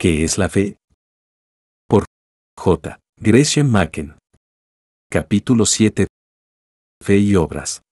¿Qué es la fe? Por J. Gresham Macken. Capítulo 7. Fe y obras.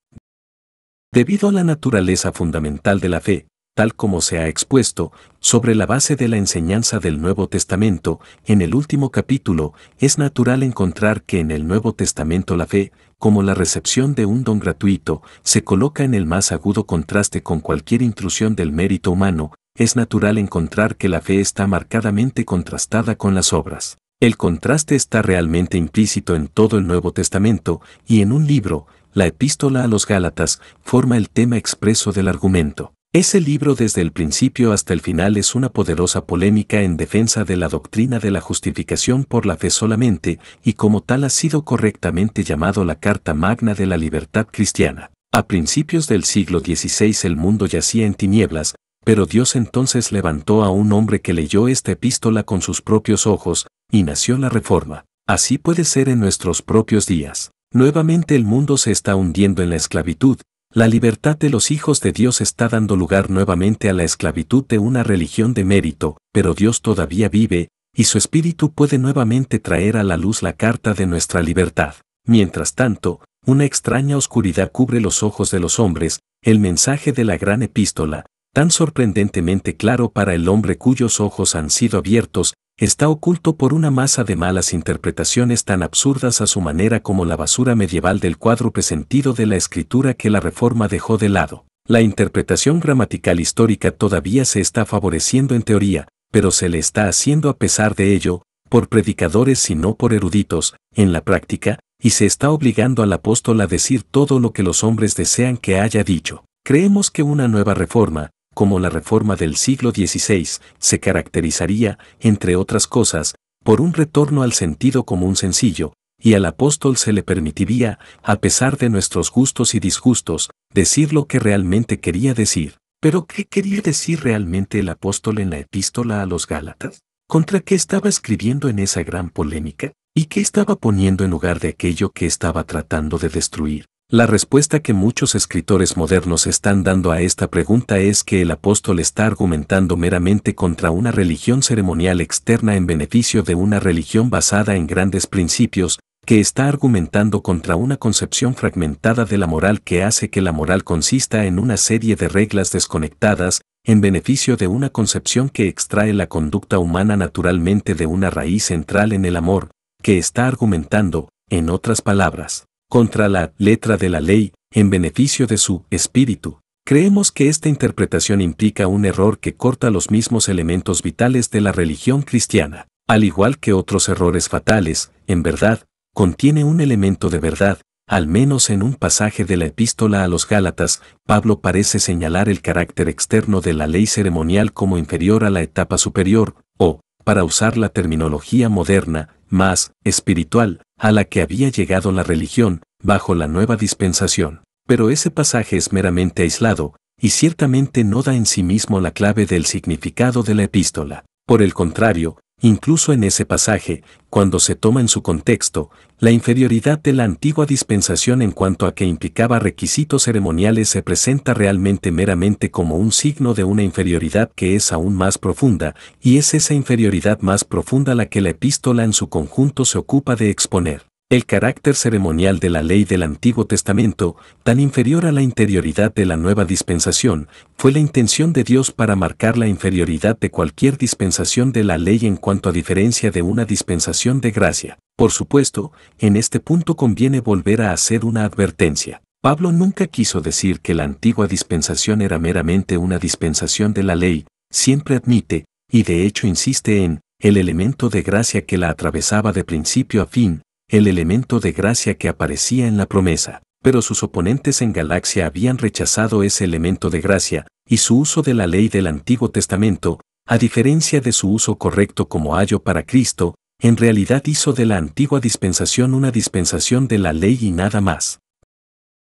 Debido a la naturaleza fundamental de la fe, tal como se ha expuesto, sobre la base de la enseñanza del Nuevo Testamento, en el último capítulo, es natural encontrar que en el Nuevo Testamento la fe, como la recepción de un don gratuito, se coloca en el más agudo contraste con cualquier intrusión del mérito humano, es natural encontrar que la fe está marcadamente contrastada con las obras. El contraste está realmente implícito en todo el Nuevo Testamento y en un libro, la epístola a los Gálatas, forma el tema expreso del argumento. Ese libro desde el principio hasta el final es una poderosa polémica en defensa de la doctrina de la justificación por la fe solamente, y como tal ha sido correctamente llamado la Carta Magna de la Libertad Cristiana. A principios del siglo XVI el mundo yacía en tinieblas, pero Dios entonces levantó a un hombre que leyó esta epístola con sus propios ojos, y nació la reforma. Así puede ser en nuestros propios días. Nuevamente el mundo se está hundiendo en la esclavitud, la libertad de los hijos de Dios está dando lugar nuevamente a la esclavitud de una religión de mérito, pero Dios todavía vive, y su espíritu puede nuevamente traer a la luz la carta de nuestra libertad. Mientras tanto, una extraña oscuridad cubre los ojos de los hombres, el mensaje de la gran epístola, tan sorprendentemente claro para el hombre cuyos ojos han sido abiertos, está oculto por una masa de malas interpretaciones tan absurdas a su manera como la basura medieval del cuadro presentido de la escritura que la reforma dejó de lado. La interpretación gramatical histórica todavía se está favoreciendo en teoría, pero se le está haciendo a pesar de ello, por predicadores y no por eruditos, en la práctica, y se está obligando al apóstol a decir todo lo que los hombres desean que haya dicho. Creemos que una nueva reforma, como la reforma del siglo XVI, se caracterizaría, entre otras cosas, por un retorno al sentido común sencillo, y al apóstol se le permitiría, a pesar de nuestros gustos y disgustos, decir lo que realmente quería decir. Pero ¿qué quería decir realmente el apóstol en la epístola a los Gálatas? ¿Contra qué estaba escribiendo en esa gran polémica? ¿Y qué estaba poniendo en lugar de aquello que estaba tratando de destruir? La respuesta que muchos escritores modernos están dando a esta pregunta es que el apóstol está argumentando meramente contra una religión ceremonial externa en beneficio de una religión basada en grandes principios, que está argumentando contra una concepción fragmentada de la moral que hace que la moral consista en una serie de reglas desconectadas, en beneficio de una concepción que extrae la conducta humana naturalmente de una raíz central en el amor, que está argumentando, en otras palabras, contra la letra de la ley, en beneficio de su espíritu. Creemos que esta interpretación implica un error que corta los mismos elementos vitales de la religión cristiana. Al igual que otros errores fatales, en verdad, contiene un elemento de verdad, al menos en un pasaje de la epístola a los Gálatas, Pablo parece señalar el carácter externo de la ley ceremonial como inferior a la etapa superior, o, para usar la terminología moderna, más espiritual, a la que había llegado la religión, bajo la nueva dispensación. Pero ese pasaje es meramente aislado, y ciertamente no da en sí mismo la clave del significado de la epístola. Por el contrario, Incluso en ese pasaje, cuando se toma en su contexto, la inferioridad de la antigua dispensación en cuanto a que implicaba requisitos ceremoniales se presenta realmente meramente como un signo de una inferioridad que es aún más profunda, y es esa inferioridad más profunda la que la epístola en su conjunto se ocupa de exponer. El carácter ceremonial de la ley del Antiguo Testamento, tan inferior a la interioridad de la nueva dispensación, fue la intención de Dios para marcar la inferioridad de cualquier dispensación de la ley en cuanto a diferencia de una dispensación de gracia. Por supuesto, en este punto conviene volver a hacer una advertencia. Pablo nunca quiso decir que la antigua dispensación era meramente una dispensación de la ley, siempre admite, y de hecho insiste en, el elemento de gracia que la atravesaba de principio a fin, el elemento de gracia que aparecía en la promesa, pero sus oponentes en Galaxia habían rechazado ese elemento de gracia, y su uso de la ley del Antiguo Testamento, a diferencia de su uso correcto como hallo para Cristo, en realidad hizo de la antigua dispensación una dispensación de la ley y nada más.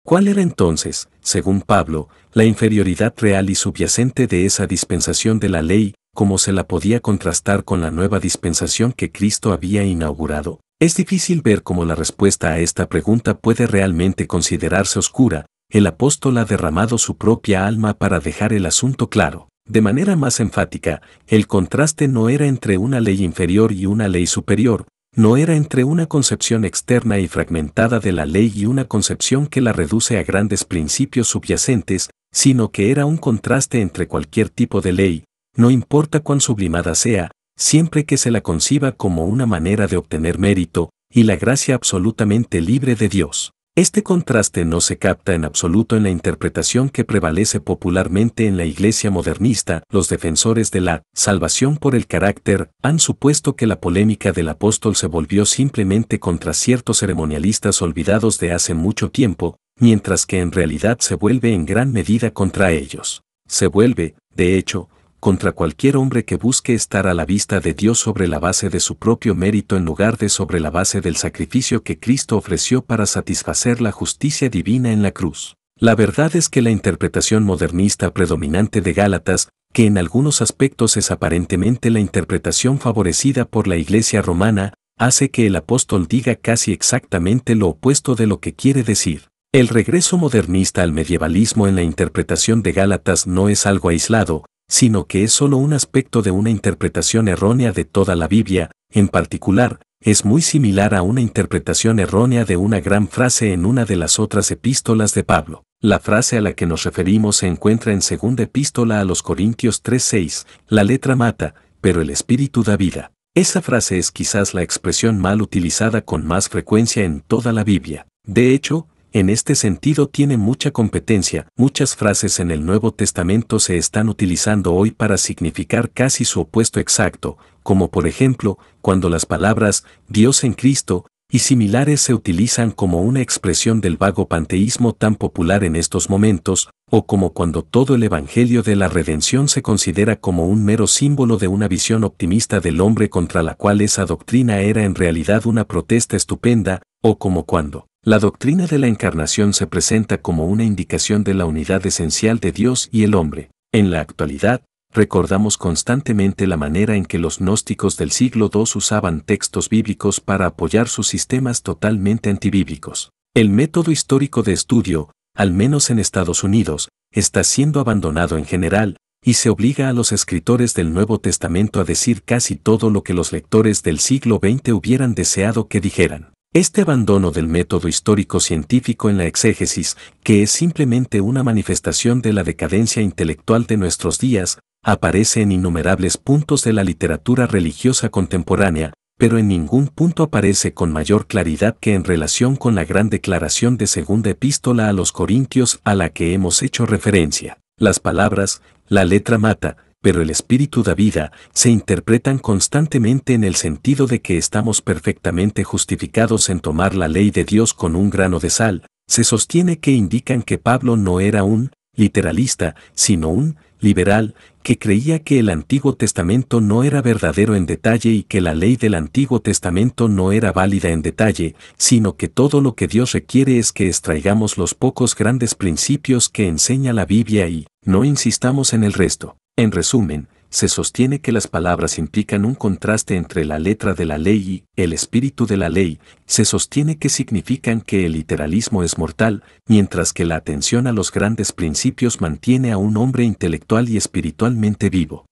¿Cuál era entonces, según Pablo, la inferioridad real y subyacente de esa dispensación de la ley, como se la podía contrastar con la nueva dispensación que Cristo había inaugurado? Es difícil ver cómo la respuesta a esta pregunta puede realmente considerarse oscura, el apóstol ha derramado su propia alma para dejar el asunto claro. De manera más enfática, el contraste no era entre una ley inferior y una ley superior, no era entre una concepción externa y fragmentada de la ley y una concepción que la reduce a grandes principios subyacentes, sino que era un contraste entre cualquier tipo de ley, no importa cuán sublimada sea, siempre que se la conciba como una manera de obtener mérito, y la gracia absolutamente libre de Dios. Este contraste no se capta en absoluto en la interpretación que prevalece popularmente en la Iglesia modernista. Los defensores de la salvación por el carácter han supuesto que la polémica del apóstol se volvió simplemente contra ciertos ceremonialistas olvidados de hace mucho tiempo, mientras que en realidad se vuelve en gran medida contra ellos. Se vuelve, de hecho, contra cualquier hombre que busque estar a la vista de Dios sobre la base de su propio mérito en lugar de sobre la base del sacrificio que Cristo ofreció para satisfacer la justicia divina en la cruz. La verdad es que la interpretación modernista predominante de Gálatas, que en algunos aspectos es aparentemente la interpretación favorecida por la Iglesia romana, hace que el apóstol diga casi exactamente lo opuesto de lo que quiere decir. El regreso modernista al medievalismo en la interpretación de Gálatas no es algo aislado, sino que es solo un aspecto de una interpretación errónea de toda la Biblia, en particular, es muy similar a una interpretación errónea de una gran frase en una de las otras epístolas de Pablo. La frase a la que nos referimos se encuentra en segunda epístola a los Corintios 3:6, la letra mata, pero el espíritu da vida. Esa frase es quizás la expresión mal utilizada con más frecuencia en toda la Biblia. De hecho, en este sentido tiene mucha competencia, muchas frases en el Nuevo Testamento se están utilizando hoy para significar casi su opuesto exacto, como por ejemplo, cuando las palabras Dios en Cristo y similares se utilizan como una expresión del vago panteísmo tan popular en estos momentos, o como cuando todo el Evangelio de la Redención se considera como un mero símbolo de una visión optimista del hombre contra la cual esa doctrina era en realidad una protesta estupenda, o como cuando la doctrina de la encarnación se presenta como una indicación de la unidad esencial de Dios y el hombre. En la actualidad, recordamos constantemente la manera en que los gnósticos del siglo II usaban textos bíblicos para apoyar sus sistemas totalmente antibíblicos. El método histórico de estudio, al menos en Estados Unidos, está siendo abandonado en general, y se obliga a los escritores del Nuevo Testamento a decir casi todo lo que los lectores del siglo XX hubieran deseado que dijeran. Este abandono del método histórico científico en la exégesis, que es simplemente una manifestación de la decadencia intelectual de nuestros días, aparece en innumerables puntos de la literatura religiosa contemporánea, pero en ningún punto aparece con mayor claridad que en relación con la gran declaración de segunda epístola a los Corintios a la que hemos hecho referencia. Las palabras, la letra mata, pero el espíritu da vida, se interpretan constantemente en el sentido de que estamos perfectamente justificados en tomar la ley de Dios con un grano de sal, se sostiene que indican que Pablo no era un literalista, sino un liberal, que creía que el Antiguo Testamento no era verdadero en detalle y que la ley del Antiguo Testamento no era válida en detalle, sino que todo lo que Dios requiere es que extraigamos los pocos grandes principios que enseña la Biblia y no insistamos en el resto. En resumen, se sostiene que las palabras implican un contraste entre la letra de la ley y el espíritu de la ley, se sostiene que significan que el literalismo es mortal, mientras que la atención a los grandes principios mantiene a un hombre intelectual y espiritualmente vivo.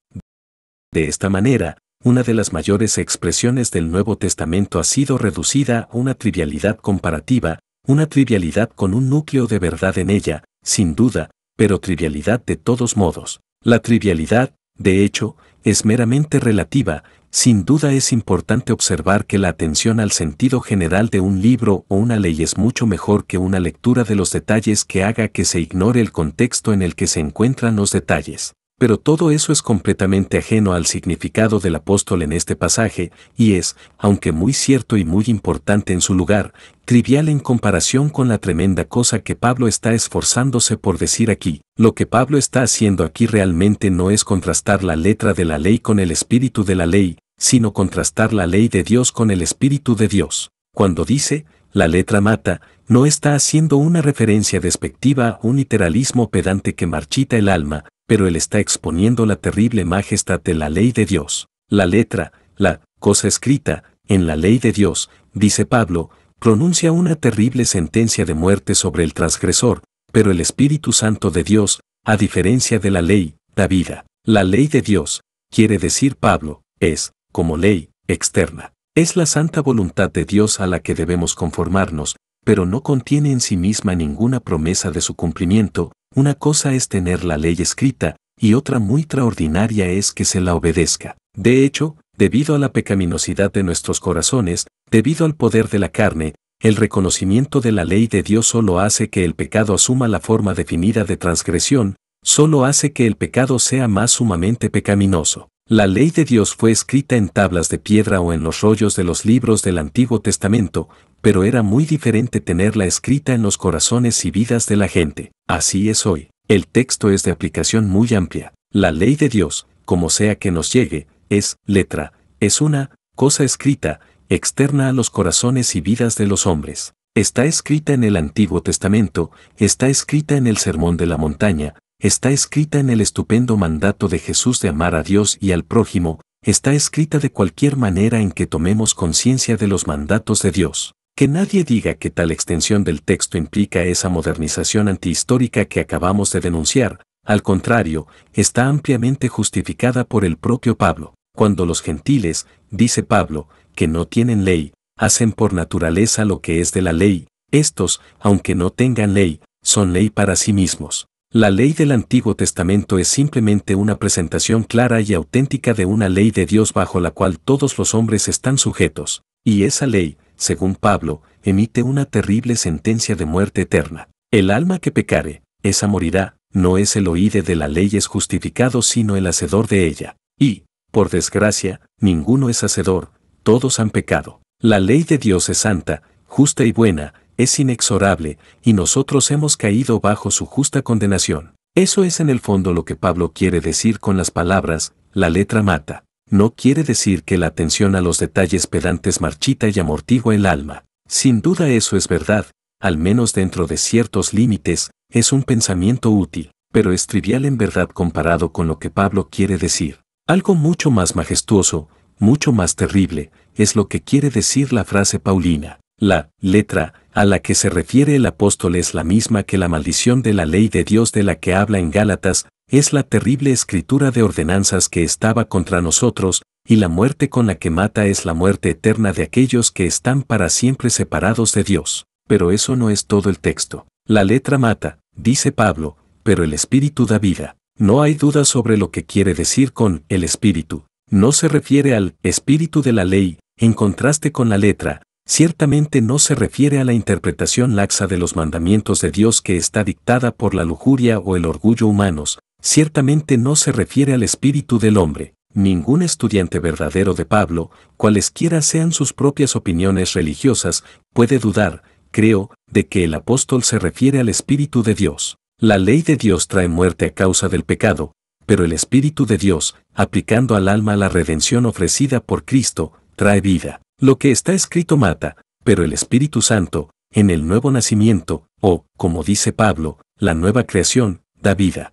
De esta manera, una de las mayores expresiones del Nuevo Testamento ha sido reducida a una trivialidad comparativa, una trivialidad con un núcleo de verdad en ella, sin duda, pero trivialidad de todos modos. La trivialidad, de hecho, es meramente relativa, sin duda es importante observar que la atención al sentido general de un libro o una ley es mucho mejor que una lectura de los detalles que haga que se ignore el contexto en el que se encuentran los detalles. Pero todo eso es completamente ajeno al significado del apóstol en este pasaje, y es, aunque muy cierto y muy importante en su lugar, trivial en comparación con la tremenda cosa que Pablo está esforzándose por decir aquí. Lo que Pablo está haciendo aquí realmente no es contrastar la letra de la ley con el espíritu de la ley, sino contrastar la ley de Dios con el espíritu de Dios. Cuando dice, la letra mata, no está haciendo una referencia despectiva a un literalismo pedante que marchita el alma, pero él está exponiendo la terrible majestad de la ley de Dios. La letra, la cosa escrita, en la ley de Dios, dice Pablo, pronuncia una terrible sentencia de muerte sobre el transgresor, pero el Espíritu Santo de Dios, a diferencia de la ley, da vida. La ley de Dios, quiere decir Pablo, es, como ley, externa. Es la santa voluntad de Dios a la que debemos conformarnos, pero no contiene en sí misma ninguna promesa de su cumplimiento, una cosa es tener la ley escrita, y otra muy extraordinaria es que se la obedezca. De hecho, debido a la pecaminosidad de nuestros corazones, debido al poder de la carne, el reconocimiento de la ley de Dios solo hace que el pecado asuma la forma definida de transgresión, solo hace que el pecado sea más sumamente pecaminoso. La ley de Dios fue escrita en tablas de piedra o en los rollos de los libros del Antiguo Testamento, pero era muy diferente tenerla escrita en los corazones y vidas de la gente. Así es hoy. El texto es de aplicación muy amplia. La ley de Dios, como sea que nos llegue, es letra, es una cosa escrita, externa a los corazones y vidas de los hombres. Está escrita en el Antiguo Testamento, está escrita en el Sermón de la Montaña, está escrita en el estupendo mandato de Jesús de amar a Dios y al prójimo, está escrita de cualquier manera en que tomemos conciencia de los mandatos de Dios. Que nadie diga que tal extensión del texto implica esa modernización antihistórica que acabamos de denunciar, al contrario, está ampliamente justificada por el propio Pablo, cuando los gentiles, dice Pablo, que no tienen ley, hacen por naturaleza lo que es de la ley, estos, aunque no tengan ley, son ley para sí mismos. La ley del Antiguo Testamento es simplemente una presentación clara y auténtica de una ley de Dios bajo la cual todos los hombres están sujetos, y esa ley, según Pablo, emite una terrible sentencia de muerte eterna. El alma que pecare, esa morirá, no es el oíde de la ley es justificado sino el hacedor de ella. Y, por desgracia, ninguno es hacedor, todos han pecado. La ley de Dios es santa, justa y buena, es inexorable, y nosotros hemos caído bajo su justa condenación. Eso es en el fondo lo que Pablo quiere decir con las palabras, la letra mata no quiere decir que la atención a los detalles pedantes marchita y amortigua el alma. Sin duda eso es verdad, al menos dentro de ciertos límites, es un pensamiento útil, pero es trivial en verdad comparado con lo que Pablo quiere decir. Algo mucho más majestuoso, mucho más terrible, es lo que quiere decir la frase Paulina. La letra a la que se refiere el apóstol es la misma que la maldición de la ley de Dios de la que habla en Gálatas, es la terrible escritura de ordenanzas que estaba contra nosotros, y la muerte con la que mata es la muerte eterna de aquellos que están para siempre separados de Dios. Pero eso no es todo el texto. La letra mata, dice Pablo, pero el espíritu da vida. No hay duda sobre lo que quiere decir con el espíritu. No se refiere al espíritu de la ley, en contraste con la letra, ciertamente no se refiere a la interpretación laxa de los mandamientos de Dios que está dictada por la lujuria o el orgullo humanos, ciertamente no se refiere al espíritu del hombre. Ningún estudiante verdadero de Pablo, cualesquiera sean sus propias opiniones religiosas, puede dudar, creo, de que el apóstol se refiere al espíritu de Dios. La ley de Dios trae muerte a causa del pecado, pero el espíritu de Dios, aplicando al alma la redención ofrecida por Cristo, trae vida. Lo que está escrito mata, pero el Espíritu Santo, en el nuevo nacimiento, o, como dice Pablo, la nueva creación, da vida.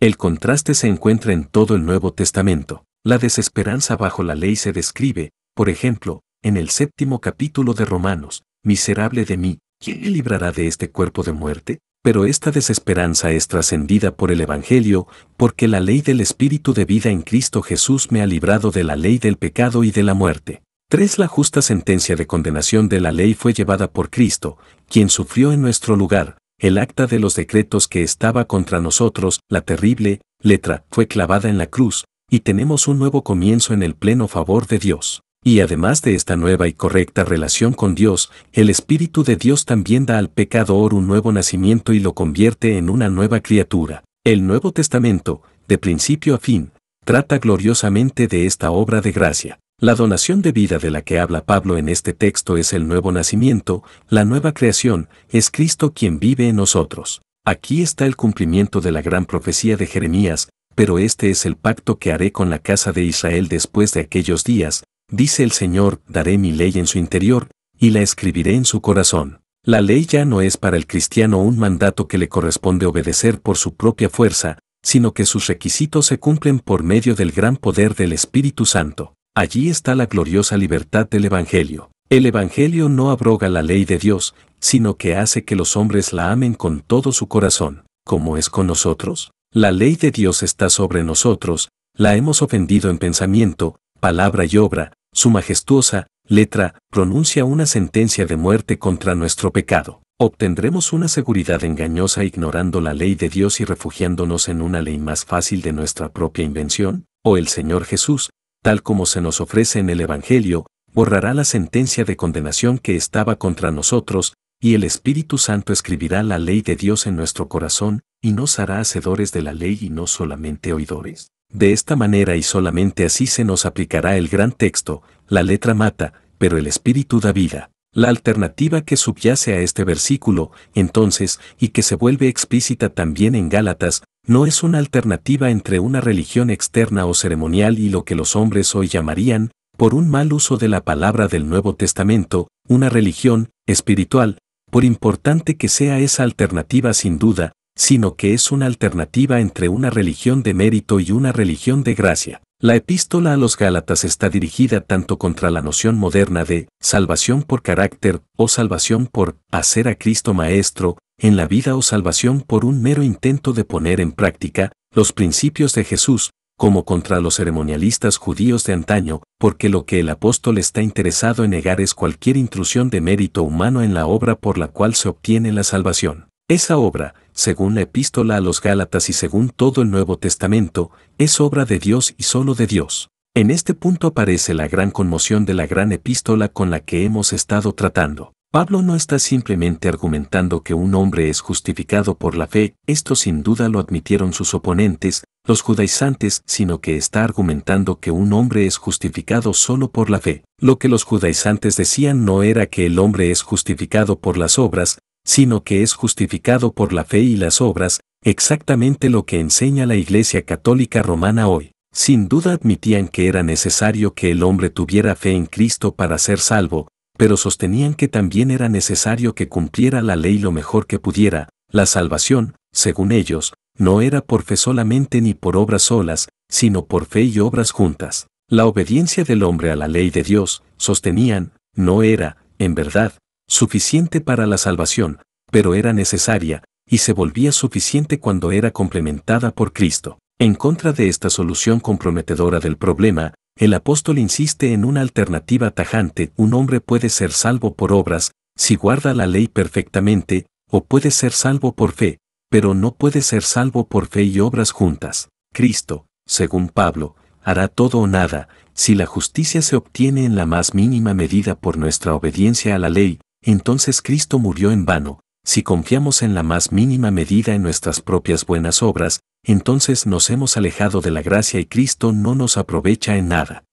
El contraste se encuentra en todo el Nuevo Testamento. La desesperanza bajo la ley se describe, por ejemplo, en el séptimo capítulo de Romanos, Miserable de mí, ¿quién me librará de este cuerpo de muerte? Pero esta desesperanza es trascendida por el Evangelio, porque la ley del Espíritu de vida en Cristo Jesús me ha librado de la ley del pecado y de la muerte. 3. La justa sentencia de condenación de la ley fue llevada por Cristo, quien sufrió en nuestro lugar, el acta de los decretos que estaba contra nosotros, la terrible letra, fue clavada en la cruz, y tenemos un nuevo comienzo en el pleno favor de Dios. Y además de esta nueva y correcta relación con Dios, el Espíritu de Dios también da al pecador un nuevo nacimiento y lo convierte en una nueva criatura. El Nuevo Testamento, de principio a fin, trata gloriosamente de esta obra de gracia. La donación de vida de la que habla Pablo en este texto es el nuevo nacimiento, la nueva creación, es Cristo quien vive en nosotros. Aquí está el cumplimiento de la gran profecía de Jeremías, pero este es el pacto que haré con la casa de Israel después de aquellos días, dice el Señor, daré mi ley en su interior, y la escribiré en su corazón. La ley ya no es para el cristiano un mandato que le corresponde obedecer por su propia fuerza, sino que sus requisitos se cumplen por medio del gran poder del Espíritu Santo. Allí está la gloriosa libertad del Evangelio. El Evangelio no abroga la ley de Dios, sino que hace que los hombres la amen con todo su corazón, como es con nosotros. La ley de Dios está sobre nosotros, la hemos ofendido en pensamiento, palabra y obra, su majestuosa letra pronuncia una sentencia de muerte contra nuestro pecado. Obtendremos una seguridad engañosa ignorando la ley de Dios y refugiándonos en una ley más fácil de nuestra propia invención, o el Señor Jesús, tal como se nos ofrece en el Evangelio, borrará la sentencia de condenación que estaba contra nosotros, y el Espíritu Santo escribirá la ley de Dios en nuestro corazón, y nos hará hacedores de la ley y no solamente oidores. De esta manera y solamente así se nos aplicará el gran texto, la letra mata, pero el Espíritu da vida. La alternativa que subyace a este versículo, entonces, y que se vuelve explícita también en Gálatas, no es una alternativa entre una religión externa o ceremonial y lo que los hombres hoy llamarían, por un mal uso de la palabra del Nuevo Testamento, una religión espiritual, por importante que sea esa alternativa sin duda, sino que es una alternativa entre una religión de mérito y una religión de gracia. La epístola a los Gálatas está dirigida tanto contra la noción moderna de salvación por carácter o salvación por hacer a Cristo maestro en la vida o salvación por un mero intento de poner en práctica los principios de Jesús, como contra los ceremonialistas judíos de antaño, porque lo que el apóstol está interesado en negar es cualquier intrusión de mérito humano en la obra por la cual se obtiene la salvación. Esa obra, según la epístola a los Gálatas y según todo el Nuevo Testamento, es obra de Dios y solo de Dios. En este punto aparece la gran conmoción de la gran epístola con la que hemos estado tratando. Pablo no está simplemente argumentando que un hombre es justificado por la fe, esto sin duda lo admitieron sus oponentes, los judaizantes, sino que está argumentando que un hombre es justificado solo por la fe. Lo que los judaizantes decían no era que el hombre es justificado por las obras, sino que es justificado por la fe y las obras, exactamente lo que enseña la Iglesia Católica Romana hoy. Sin duda admitían que era necesario que el hombre tuviera fe en Cristo para ser salvo, pero sostenían que también era necesario que cumpliera la ley lo mejor que pudiera. La salvación, según ellos, no era por fe solamente ni por obras solas, sino por fe y obras juntas. La obediencia del hombre a la ley de Dios, sostenían, no era, en verdad, suficiente para la salvación, pero era necesaria, y se volvía suficiente cuando era complementada por Cristo. En contra de esta solución comprometedora del problema, el apóstol insiste en una alternativa tajante, un hombre puede ser salvo por obras, si guarda la ley perfectamente, o puede ser salvo por fe, pero no puede ser salvo por fe y obras juntas. Cristo, según Pablo, hará todo o nada, si la justicia se obtiene en la más mínima medida por nuestra obediencia a la ley, entonces Cristo murió en vano, si confiamos en la más mínima medida en nuestras propias buenas obras, entonces nos hemos alejado de la gracia y Cristo no nos aprovecha en nada.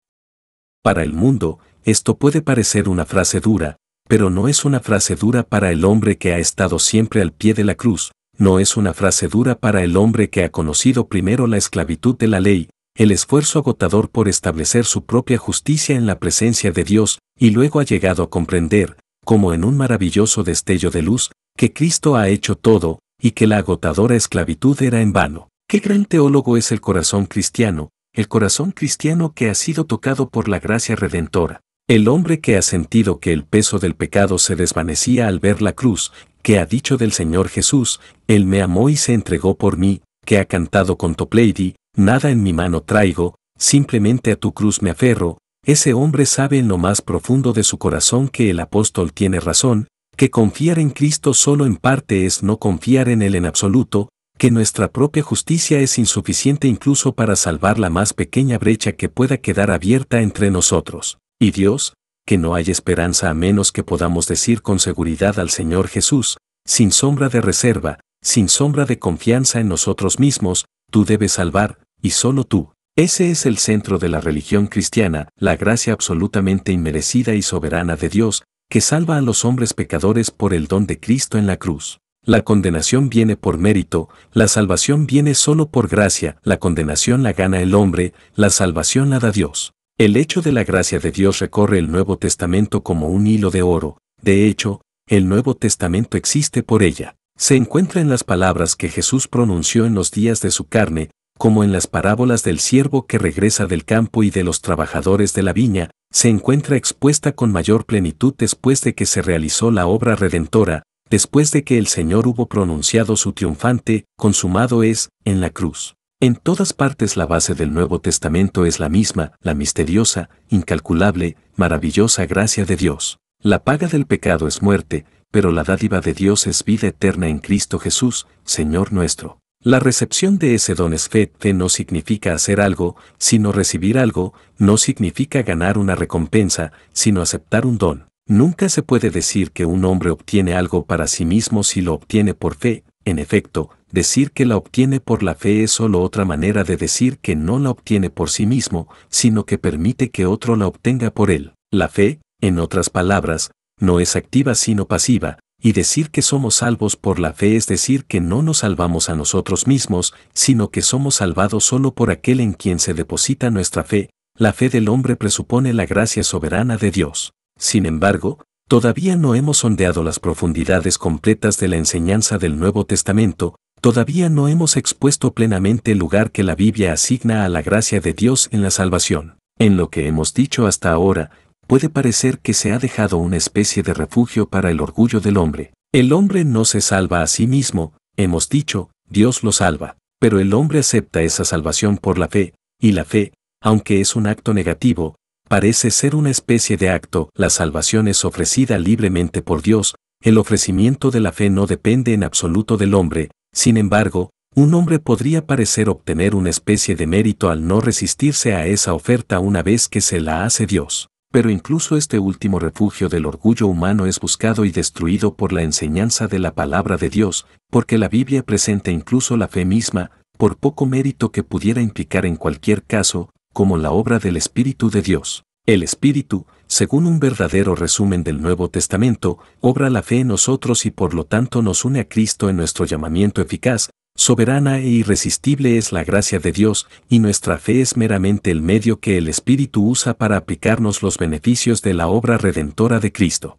Para el mundo, esto puede parecer una frase dura, pero no es una frase dura para el hombre que ha estado siempre al pie de la cruz, no es una frase dura para el hombre que ha conocido primero la esclavitud de la ley, el esfuerzo agotador por establecer su propia justicia en la presencia de Dios, y luego ha llegado a comprender, como en un maravilloso destello de luz, que Cristo ha hecho todo, y que la agotadora esclavitud era en vano. Qué gran teólogo es el corazón cristiano, el corazón cristiano que ha sido tocado por la gracia redentora, el hombre que ha sentido que el peso del pecado se desvanecía al ver la cruz, que ha dicho del Señor Jesús, Él me amó y se entregó por mí, que ha cantado con Topleidi, nada en mi mano traigo, simplemente a tu cruz me aferro, ese hombre sabe en lo más profundo de su corazón que el apóstol tiene razón, que confiar en Cristo solo en parte es no confiar en Él en absoluto, que nuestra propia justicia es insuficiente incluso para salvar la más pequeña brecha que pueda quedar abierta entre nosotros. Y Dios, que no hay esperanza a menos que podamos decir con seguridad al Señor Jesús, sin sombra de reserva, sin sombra de confianza en nosotros mismos, tú debes salvar, y solo tú. Ese es el centro de la religión cristiana, la gracia absolutamente inmerecida y soberana de Dios, que salva a los hombres pecadores por el don de Cristo en la cruz. La condenación viene por mérito, la salvación viene solo por gracia, la condenación la gana el hombre, la salvación la da Dios. El hecho de la gracia de Dios recorre el Nuevo Testamento como un hilo de oro, de hecho, el Nuevo Testamento existe por ella. Se encuentra en las palabras que Jesús pronunció en los días de su carne, como en las parábolas del siervo que regresa del campo y de los trabajadores de la viña, se encuentra expuesta con mayor plenitud después de que se realizó la obra redentora, después de que el Señor hubo pronunciado su triunfante, consumado es, en la cruz. En todas partes la base del Nuevo Testamento es la misma, la misteriosa, incalculable, maravillosa gracia de Dios. La paga del pecado es muerte, pero la dádiva de Dios es vida eterna en Cristo Jesús, Señor nuestro. La recepción de ese don es Fe no significa hacer algo, sino recibir algo, no significa ganar una recompensa, sino aceptar un don. Nunca se puede decir que un hombre obtiene algo para sí mismo si lo obtiene por fe, en efecto, decir que la obtiene por la fe es solo otra manera de decir que no la obtiene por sí mismo, sino que permite que otro la obtenga por él. La fe, en otras palabras, no es activa sino pasiva, y decir que somos salvos por la fe es decir que no nos salvamos a nosotros mismos, sino que somos salvados solo por aquel en quien se deposita nuestra fe, la fe del hombre presupone la gracia soberana de Dios. Sin embargo, todavía no hemos sondeado las profundidades completas de la enseñanza del Nuevo Testamento, todavía no hemos expuesto plenamente el lugar que la Biblia asigna a la gracia de Dios en la salvación. En lo que hemos dicho hasta ahora, puede parecer que se ha dejado una especie de refugio para el orgullo del hombre. El hombre no se salva a sí mismo, hemos dicho, Dios lo salva, pero el hombre acepta esa salvación por la fe, y la fe, aunque es un acto negativo, parece ser una especie de acto, la salvación es ofrecida libremente por Dios, el ofrecimiento de la fe no depende en absoluto del hombre, sin embargo, un hombre podría parecer obtener una especie de mérito al no resistirse a esa oferta una vez que se la hace Dios pero incluso este último refugio del orgullo humano es buscado y destruido por la enseñanza de la palabra de Dios, porque la Biblia presenta incluso la fe misma, por poco mérito que pudiera implicar en cualquier caso, como la obra del Espíritu de Dios. El Espíritu, según un verdadero resumen del Nuevo Testamento, obra la fe en nosotros y por lo tanto nos une a Cristo en nuestro llamamiento eficaz, Soberana e irresistible es la gracia de Dios, y nuestra fe es meramente el medio que el Espíritu usa para aplicarnos los beneficios de la obra redentora de Cristo.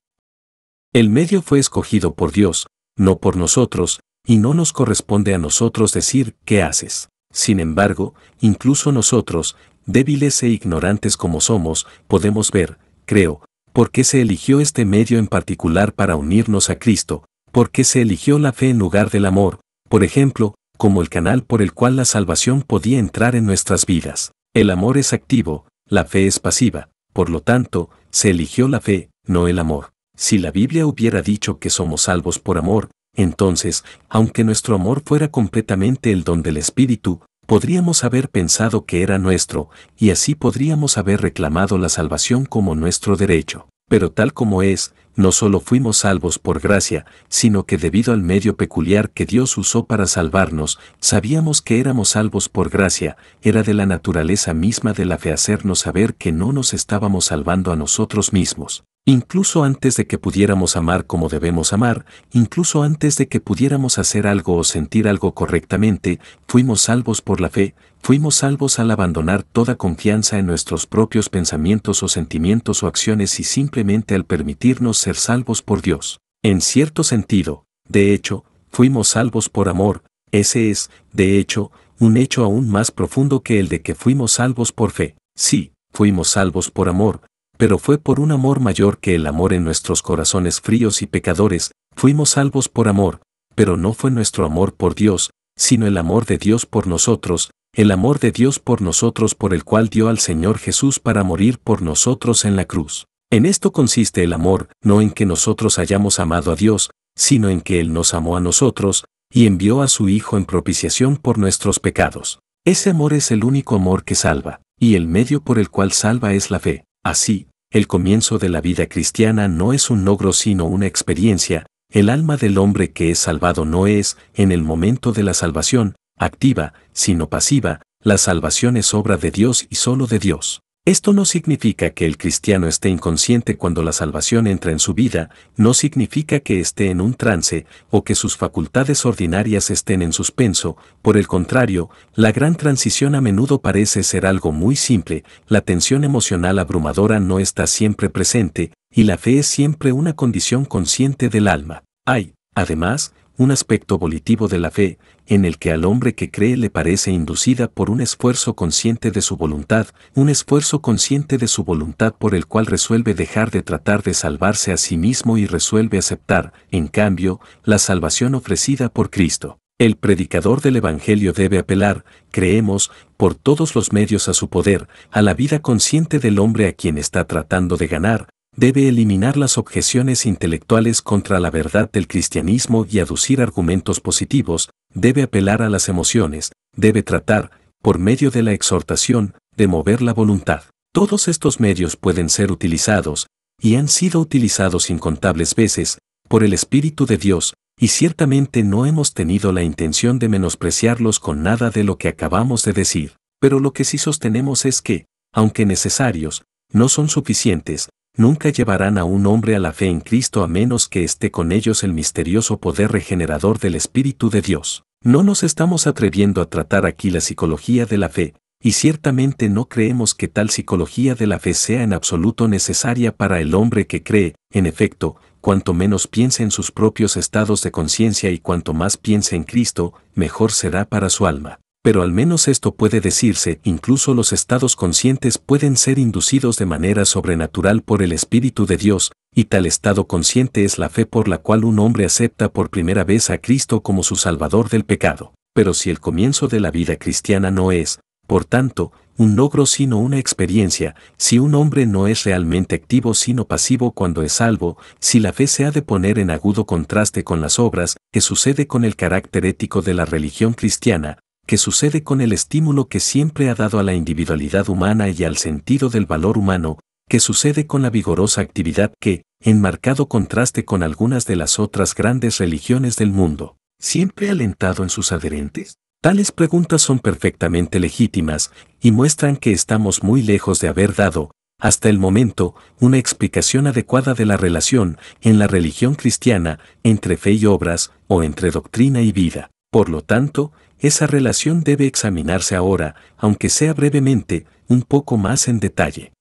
El medio fue escogido por Dios, no por nosotros, y no nos corresponde a nosotros decir qué haces. Sin embargo, incluso nosotros, débiles e ignorantes como somos, podemos ver, creo, por qué se eligió este medio en particular para unirnos a Cristo, por qué se eligió la fe en lugar del amor, por ejemplo, como el canal por el cual la salvación podía entrar en nuestras vidas. El amor es activo, la fe es pasiva, por lo tanto, se eligió la fe, no el amor. Si la Biblia hubiera dicho que somos salvos por amor, entonces, aunque nuestro amor fuera completamente el don del Espíritu, podríamos haber pensado que era nuestro, y así podríamos haber reclamado la salvación como nuestro derecho. Pero tal como es, no solo fuimos salvos por gracia, sino que debido al medio peculiar que Dios usó para salvarnos, sabíamos que éramos salvos por gracia, era de la naturaleza misma de la fe hacernos saber que no nos estábamos salvando a nosotros mismos. Incluso antes de que pudiéramos amar como debemos amar, incluso antes de que pudiéramos hacer algo o sentir algo correctamente, fuimos salvos por la fe, fuimos salvos al abandonar toda confianza en nuestros propios pensamientos o sentimientos o acciones y simplemente al permitirnos ser salvos por Dios. En cierto sentido, de hecho, fuimos salvos por amor, ese es, de hecho, un hecho aún más profundo que el de que fuimos salvos por fe. Sí, fuimos salvos por amor, pero fue por un amor mayor que el amor en nuestros corazones fríos y pecadores, fuimos salvos por amor, pero no fue nuestro amor por Dios, sino el amor de Dios por nosotros, el amor de Dios por nosotros por el cual dio al Señor Jesús para morir por nosotros en la cruz. En esto consiste el amor, no en que nosotros hayamos amado a Dios, sino en que Él nos amó a nosotros, y envió a su Hijo en propiciación por nuestros pecados. Ese amor es el único amor que salva, y el medio por el cual salva es la fe. Así, el comienzo de la vida cristiana no es un logro sino una experiencia, el alma del hombre que es salvado no es, en el momento de la salvación, activa, sino pasiva, la salvación es obra de Dios y solo de Dios. Esto no significa que el cristiano esté inconsciente cuando la salvación entra en su vida, no significa que esté en un trance o que sus facultades ordinarias estén en suspenso, por el contrario, la gran transición a menudo parece ser algo muy simple, la tensión emocional abrumadora no está siempre presente, y la fe es siempre una condición consciente del alma. Hay, además, un aspecto volitivo de la fe, en el que al hombre que cree le parece inducida por un esfuerzo consciente de su voluntad, un esfuerzo consciente de su voluntad por el cual resuelve dejar de tratar de salvarse a sí mismo y resuelve aceptar, en cambio, la salvación ofrecida por Cristo. El predicador del Evangelio debe apelar, creemos, por todos los medios a su poder, a la vida consciente del hombre a quien está tratando de ganar, debe eliminar las objeciones intelectuales contra la verdad del cristianismo y aducir argumentos positivos, debe apelar a las emociones, debe tratar, por medio de la exhortación, de mover la voluntad. Todos estos medios pueden ser utilizados, y han sido utilizados incontables veces, por el Espíritu de Dios, y ciertamente no hemos tenido la intención de menospreciarlos con nada de lo que acabamos de decir, pero lo que sí sostenemos es que, aunque necesarios, no son suficientes, nunca llevarán a un hombre a la fe en Cristo a menos que esté con ellos el misterioso poder regenerador del Espíritu de Dios. No nos estamos atreviendo a tratar aquí la psicología de la fe, y ciertamente no creemos que tal psicología de la fe sea en absoluto necesaria para el hombre que cree, en efecto, cuanto menos piense en sus propios estados de conciencia y cuanto más piense en Cristo, mejor será para su alma pero al menos esto puede decirse, incluso los estados conscientes pueden ser inducidos de manera sobrenatural por el Espíritu de Dios, y tal estado consciente es la fe por la cual un hombre acepta por primera vez a Cristo como su Salvador del pecado. Pero si el comienzo de la vida cristiana no es, por tanto, un logro sino una experiencia, si un hombre no es realmente activo sino pasivo cuando es salvo, si la fe se ha de poner en agudo contraste con las obras, que sucede con el carácter ético de la religión cristiana, Qué sucede con el estímulo que siempre ha dado a la individualidad humana y al sentido del valor humano, que sucede con la vigorosa actividad que, en marcado contraste con algunas de las otras grandes religiones del mundo, siempre ha alentado en sus adherentes. Tales preguntas son perfectamente legítimas y muestran que estamos muy lejos de haber dado, hasta el momento, una explicación adecuada de la relación en la religión cristiana entre fe y obras o entre doctrina y vida. Por lo tanto, esa relación debe examinarse ahora, aunque sea brevemente, un poco más en detalle.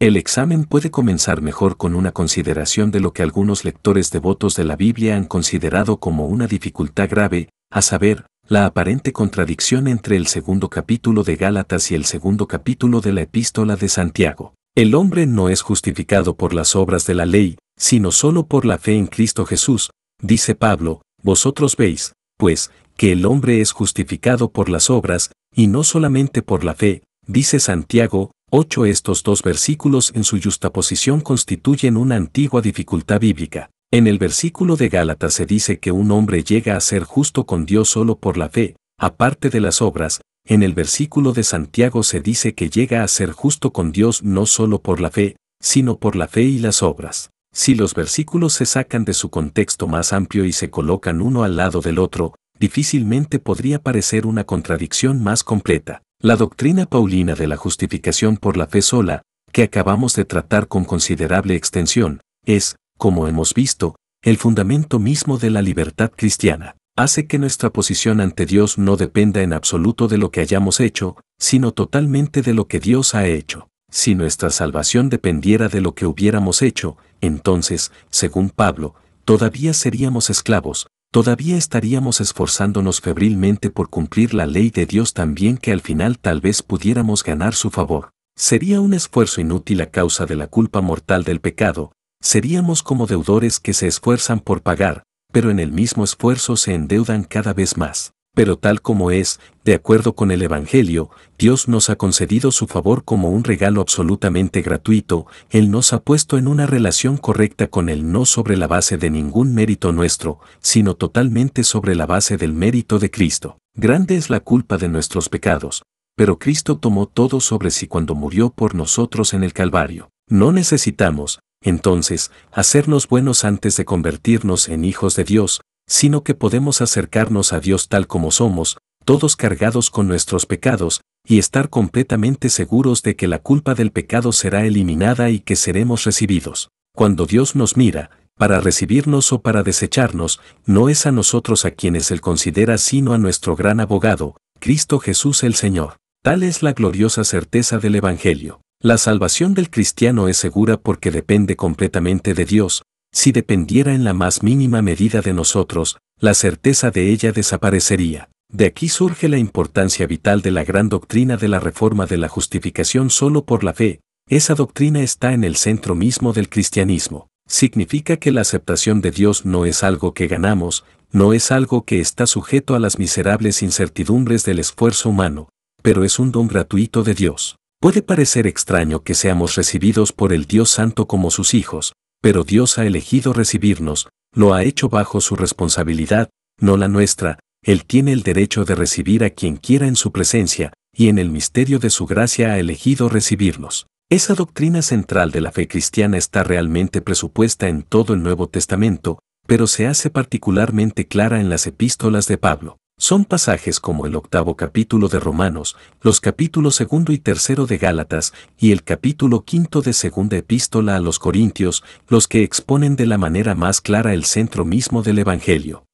El examen puede comenzar mejor con una consideración de lo que algunos lectores devotos de la Biblia han considerado como una dificultad grave, a saber, la aparente contradicción entre el segundo capítulo de Gálatas y el segundo capítulo de la epístola de Santiago. El hombre no es justificado por las obras de la ley, sino solo por la fe en Cristo Jesús, dice Pablo, vosotros veis, pues, que el hombre es justificado por las obras, y no solamente por la fe, dice Santiago 8. Estos dos versículos en su justaposición constituyen una antigua dificultad bíblica. En el versículo de Gálatas se dice que un hombre llega a ser justo con Dios solo por la fe, aparte de las obras, en el versículo de Santiago se dice que llega a ser justo con Dios no solo por la fe, sino por la fe y las obras. Si los versículos se sacan de su contexto más amplio y se colocan uno al lado del otro, difícilmente podría parecer una contradicción más completa. La doctrina paulina de la justificación por la fe sola, que acabamos de tratar con considerable extensión, es, como hemos visto, el fundamento mismo de la libertad cristiana. Hace que nuestra posición ante Dios no dependa en absoluto de lo que hayamos hecho, sino totalmente de lo que Dios ha hecho. Si nuestra salvación dependiera de lo que hubiéramos hecho, entonces, según Pablo, todavía seríamos esclavos, todavía estaríamos esforzándonos febrilmente por cumplir la ley de Dios también que al final tal vez pudiéramos ganar su favor. Sería un esfuerzo inútil a causa de la culpa mortal del pecado, seríamos como deudores que se esfuerzan por pagar, pero en el mismo esfuerzo se endeudan cada vez más pero tal como es, de acuerdo con el Evangelio, Dios nos ha concedido su favor como un regalo absolutamente gratuito, Él nos ha puesto en una relación correcta con Él no sobre la base de ningún mérito nuestro, sino totalmente sobre la base del mérito de Cristo. Grande es la culpa de nuestros pecados, pero Cristo tomó todo sobre sí cuando murió por nosotros en el Calvario. No necesitamos, entonces, hacernos buenos antes de convertirnos en hijos de Dios, sino que podemos acercarnos a Dios tal como somos, todos cargados con nuestros pecados, y estar completamente seguros de que la culpa del pecado será eliminada y que seremos recibidos. Cuando Dios nos mira, para recibirnos o para desecharnos, no es a nosotros a quienes Él considera sino a nuestro gran abogado, Cristo Jesús el Señor. Tal es la gloriosa certeza del Evangelio. La salvación del cristiano es segura porque depende completamente de Dios, si dependiera en la más mínima medida de nosotros, la certeza de ella desaparecería. De aquí surge la importancia vital de la gran doctrina de la reforma de la justificación solo por la fe. Esa doctrina está en el centro mismo del cristianismo. Significa que la aceptación de Dios no es algo que ganamos, no es algo que está sujeto a las miserables incertidumbres del esfuerzo humano, pero es un don gratuito de Dios. Puede parecer extraño que seamos recibidos por el Dios Santo como sus hijos, pero Dios ha elegido recibirnos, lo ha hecho bajo su responsabilidad, no la nuestra, Él tiene el derecho de recibir a quien quiera en su presencia, y en el misterio de su gracia ha elegido recibirnos. Esa doctrina central de la fe cristiana está realmente presupuesta en todo el Nuevo Testamento, pero se hace particularmente clara en las epístolas de Pablo. Son pasajes como el octavo capítulo de Romanos, los capítulos segundo y tercero de Gálatas y el capítulo quinto de segunda epístola a los Corintios, los que exponen de la manera más clara el centro mismo del Evangelio.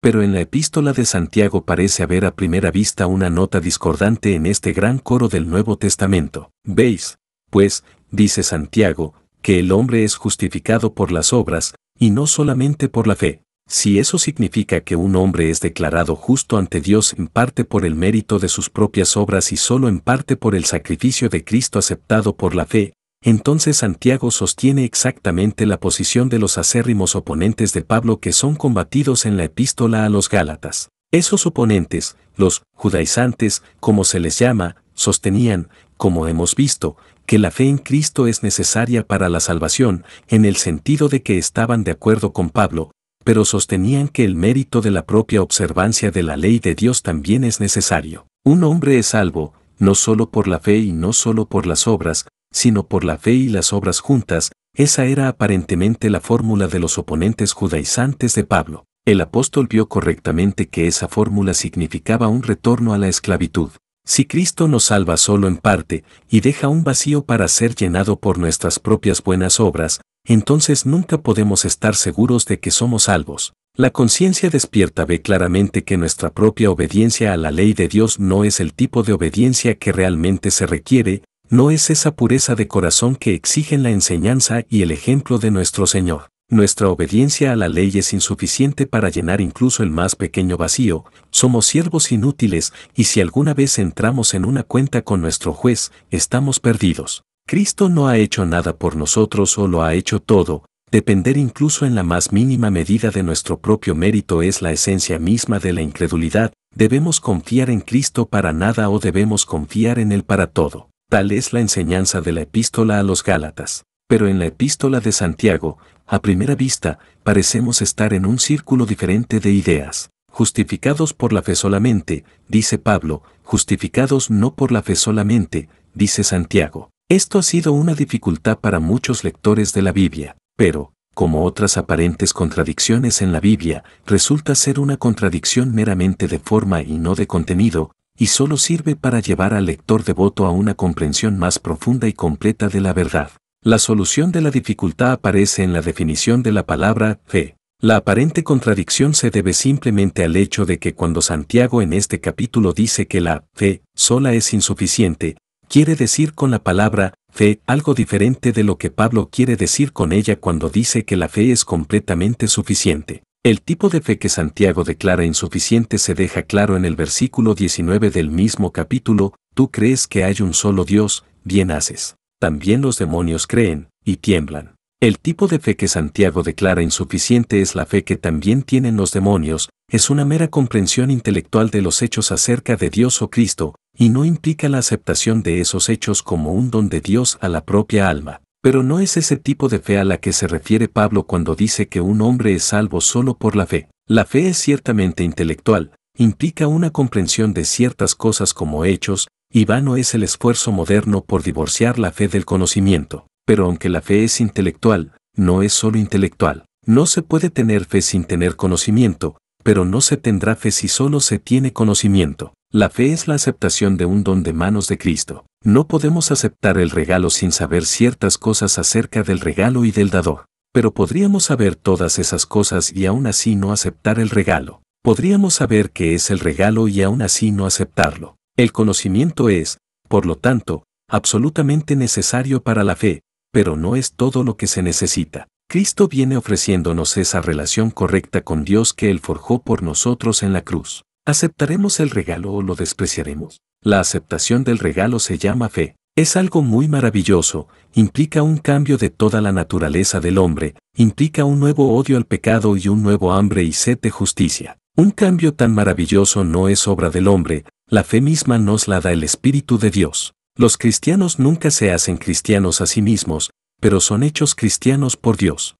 Pero en la epístola de Santiago parece haber a primera vista una nota discordante en este gran coro del Nuevo Testamento. Veis, pues, dice Santiago, que el hombre es justificado por las obras, y no solamente por la fe. Si eso significa que un hombre es declarado justo ante Dios en parte por el mérito de sus propias obras y solo en parte por el sacrificio de Cristo aceptado por la fe, entonces Santiago sostiene exactamente la posición de los acérrimos oponentes de Pablo que son combatidos en la epístola a los Gálatas. Esos oponentes, los judaizantes, como se les llama, sostenían, como hemos visto, que la fe en Cristo es necesaria para la salvación, en el sentido de que estaban de acuerdo con Pablo, pero sostenían que el mérito de la propia observancia de la ley de Dios también es necesario. Un hombre es salvo, no solo por la fe y no solo por las obras, sino por la fe y las obras juntas, esa era aparentemente la fórmula de los oponentes judaizantes de Pablo. El apóstol vio correctamente que esa fórmula significaba un retorno a la esclavitud. Si Cristo nos salva solo en parte y deja un vacío para ser llenado por nuestras propias buenas obras, entonces nunca podemos estar seguros de que somos salvos. La conciencia despierta ve claramente que nuestra propia obediencia a la ley de Dios no es el tipo de obediencia que realmente se requiere, no es esa pureza de corazón que exigen la enseñanza y el ejemplo de nuestro Señor. Nuestra obediencia a la ley es insuficiente para llenar incluso el más pequeño vacío, somos siervos inútiles, y si alguna vez entramos en una cuenta con nuestro juez, estamos perdidos. Cristo no ha hecho nada por nosotros o lo ha hecho todo, depender incluso en la más mínima medida de nuestro propio mérito es la esencia misma de la incredulidad, debemos confiar en Cristo para nada o debemos confiar en Él para todo. Tal es la enseñanza de la epístola a los Gálatas. Pero en la epístola de Santiago, a primera vista, parecemos estar en un círculo diferente de ideas. Justificados por la fe solamente, dice Pablo, justificados no por la fe solamente, dice Santiago. Esto ha sido una dificultad para muchos lectores de la Biblia, pero, como otras aparentes contradicciones en la Biblia, resulta ser una contradicción meramente de forma y no de contenido, y solo sirve para llevar al lector devoto a una comprensión más profunda y completa de la verdad. La solución de la dificultad aparece en la definición de la palabra fe. La aparente contradicción se debe simplemente al hecho de que cuando Santiago en este capítulo dice que la fe sola es insuficiente, quiere decir con la palabra fe algo diferente de lo que Pablo quiere decir con ella cuando dice que la fe es completamente suficiente. El tipo de fe que Santiago declara insuficiente se deja claro en el versículo 19 del mismo capítulo, tú crees que hay un solo Dios, bien haces. También los demonios creen, y tiemblan. El tipo de fe que Santiago declara insuficiente es la fe que también tienen los demonios, es una mera comprensión intelectual de los hechos acerca de Dios o Cristo, y no implica la aceptación de esos hechos como un don de Dios a la propia alma. Pero no es ese tipo de fe a la que se refiere Pablo cuando dice que un hombre es salvo solo por la fe. La fe es ciertamente intelectual, implica una comprensión de ciertas cosas como hechos, y vano es el esfuerzo moderno por divorciar la fe del conocimiento. Pero aunque la fe es intelectual, no es solo intelectual. No se puede tener fe sin tener conocimiento, pero no se tendrá fe si solo se tiene conocimiento. La fe es la aceptación de un don de manos de Cristo. No podemos aceptar el regalo sin saber ciertas cosas acerca del regalo y del dador. Pero podríamos saber todas esas cosas y aún así no aceptar el regalo. Podríamos saber qué es el regalo y aún así no aceptarlo. El conocimiento es, por lo tanto, absolutamente necesario para la fe, pero no es todo lo que se necesita. Cristo viene ofreciéndonos esa relación correcta con Dios que Él forjó por nosotros en la cruz. ¿Aceptaremos el regalo o lo despreciaremos? La aceptación del regalo se llama fe. Es algo muy maravilloso, implica un cambio de toda la naturaleza del hombre, implica un nuevo odio al pecado y un nuevo hambre y sed de justicia. Un cambio tan maravilloso no es obra del hombre, la fe misma nos la da el Espíritu de Dios. Los cristianos nunca se hacen cristianos a sí mismos, pero son hechos cristianos por Dios.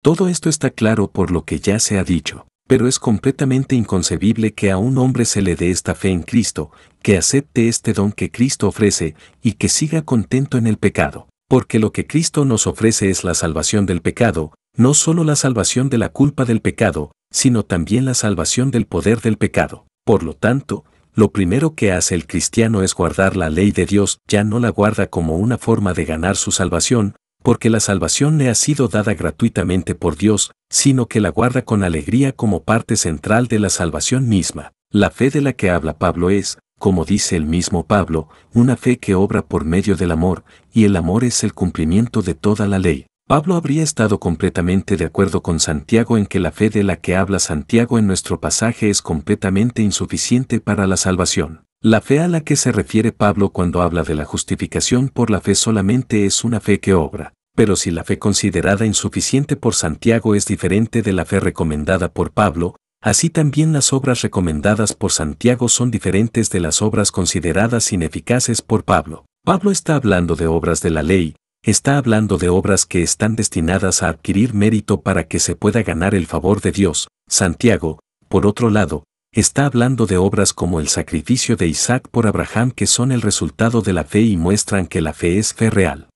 Todo esto está claro por lo que ya se ha dicho. Pero es completamente inconcebible que a un hombre se le dé esta fe en Cristo, que acepte este don que Cristo ofrece y que siga contento en el pecado. Porque lo que Cristo nos ofrece es la salvación del pecado, no solo la salvación de la culpa del pecado, sino también la salvación del poder del pecado. Por lo tanto, lo primero que hace el cristiano es guardar la ley de Dios, ya no la guarda como una forma de ganar su salvación, porque la salvación le ha sido dada gratuitamente por Dios, sino que la guarda con alegría como parte central de la salvación misma. La fe de la que habla Pablo es, como dice el mismo Pablo, una fe que obra por medio del amor, y el amor es el cumplimiento de toda la ley. Pablo habría estado completamente de acuerdo con Santiago en que la fe de la que habla Santiago en nuestro pasaje es completamente insuficiente para la salvación. La fe a la que se refiere Pablo cuando habla de la justificación por la fe solamente es una fe que obra, pero si la fe considerada insuficiente por Santiago es diferente de la fe recomendada por Pablo, así también las obras recomendadas por Santiago son diferentes de las obras consideradas ineficaces por Pablo. Pablo está hablando de obras de la ley, está hablando de obras que están destinadas a adquirir mérito para que se pueda ganar el favor de Dios. Santiago, por otro lado, está hablando de obras como el sacrificio de Isaac por Abraham que son el resultado de la fe y muestran que la fe es fe real.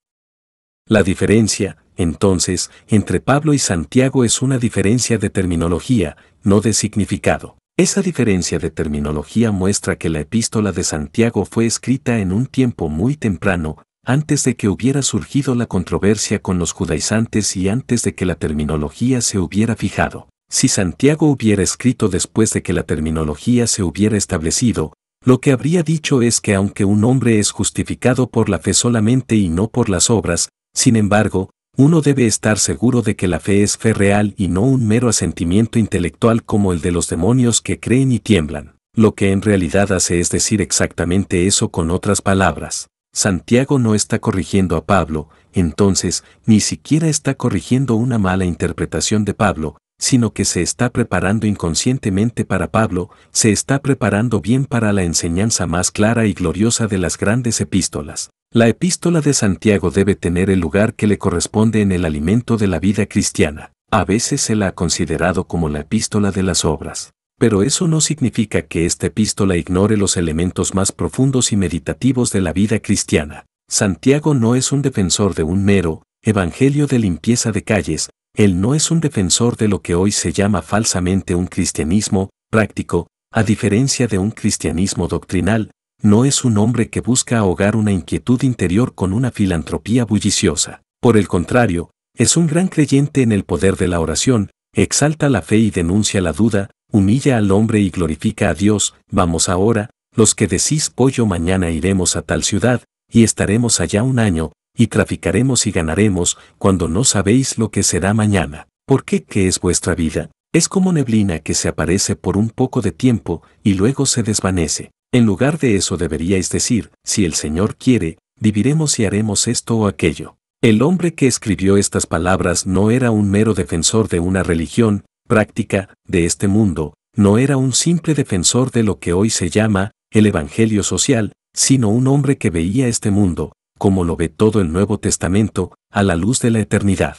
La diferencia, entonces, entre Pablo y Santiago es una diferencia de terminología, no de significado. Esa diferencia de terminología muestra que la epístola de Santiago fue escrita en un tiempo muy temprano, antes de que hubiera surgido la controversia con los judaizantes y antes de que la terminología se hubiera fijado. Si Santiago hubiera escrito después de que la terminología se hubiera establecido, lo que habría dicho es que aunque un hombre es justificado por la fe solamente y no por las obras, sin embargo, uno debe estar seguro de que la fe es fe real y no un mero asentimiento intelectual como el de los demonios que creen y tiemblan. Lo que en realidad hace es decir exactamente eso con otras palabras. Santiago no está corrigiendo a Pablo, entonces ni siquiera está corrigiendo una mala interpretación de Pablo, sino que se está preparando inconscientemente para Pablo, se está preparando bien para la enseñanza más clara y gloriosa de las grandes epístolas. La epístola de Santiago debe tener el lugar que le corresponde en el alimento de la vida cristiana. A veces se la ha considerado como la epístola de las obras. Pero eso no significa que esta epístola ignore los elementos más profundos y meditativos de la vida cristiana. Santiago no es un defensor de un mero evangelio de limpieza de calles, él no es un defensor de lo que hoy se llama falsamente un cristianismo práctico, a diferencia de un cristianismo doctrinal, no es un hombre que busca ahogar una inquietud interior con una filantropía bulliciosa. Por el contrario, es un gran creyente en el poder de la oración, exalta la fe y denuncia la duda, humilla al hombre y glorifica a Dios, vamos ahora, los que decís pollo mañana iremos a tal ciudad, y estaremos allá un año, y traficaremos y ganaremos cuando no sabéis lo que será mañana. ¿Por qué qué es vuestra vida? Es como neblina que se aparece por un poco de tiempo y luego se desvanece. En lugar de eso deberíais decir, si el Señor quiere, viviremos y haremos esto o aquello. El hombre que escribió estas palabras no era un mero defensor de una religión, práctica, de este mundo, no era un simple defensor de lo que hoy se llama el Evangelio social, sino un hombre que veía este mundo, como lo ve todo el Nuevo Testamento, a la luz de la eternidad.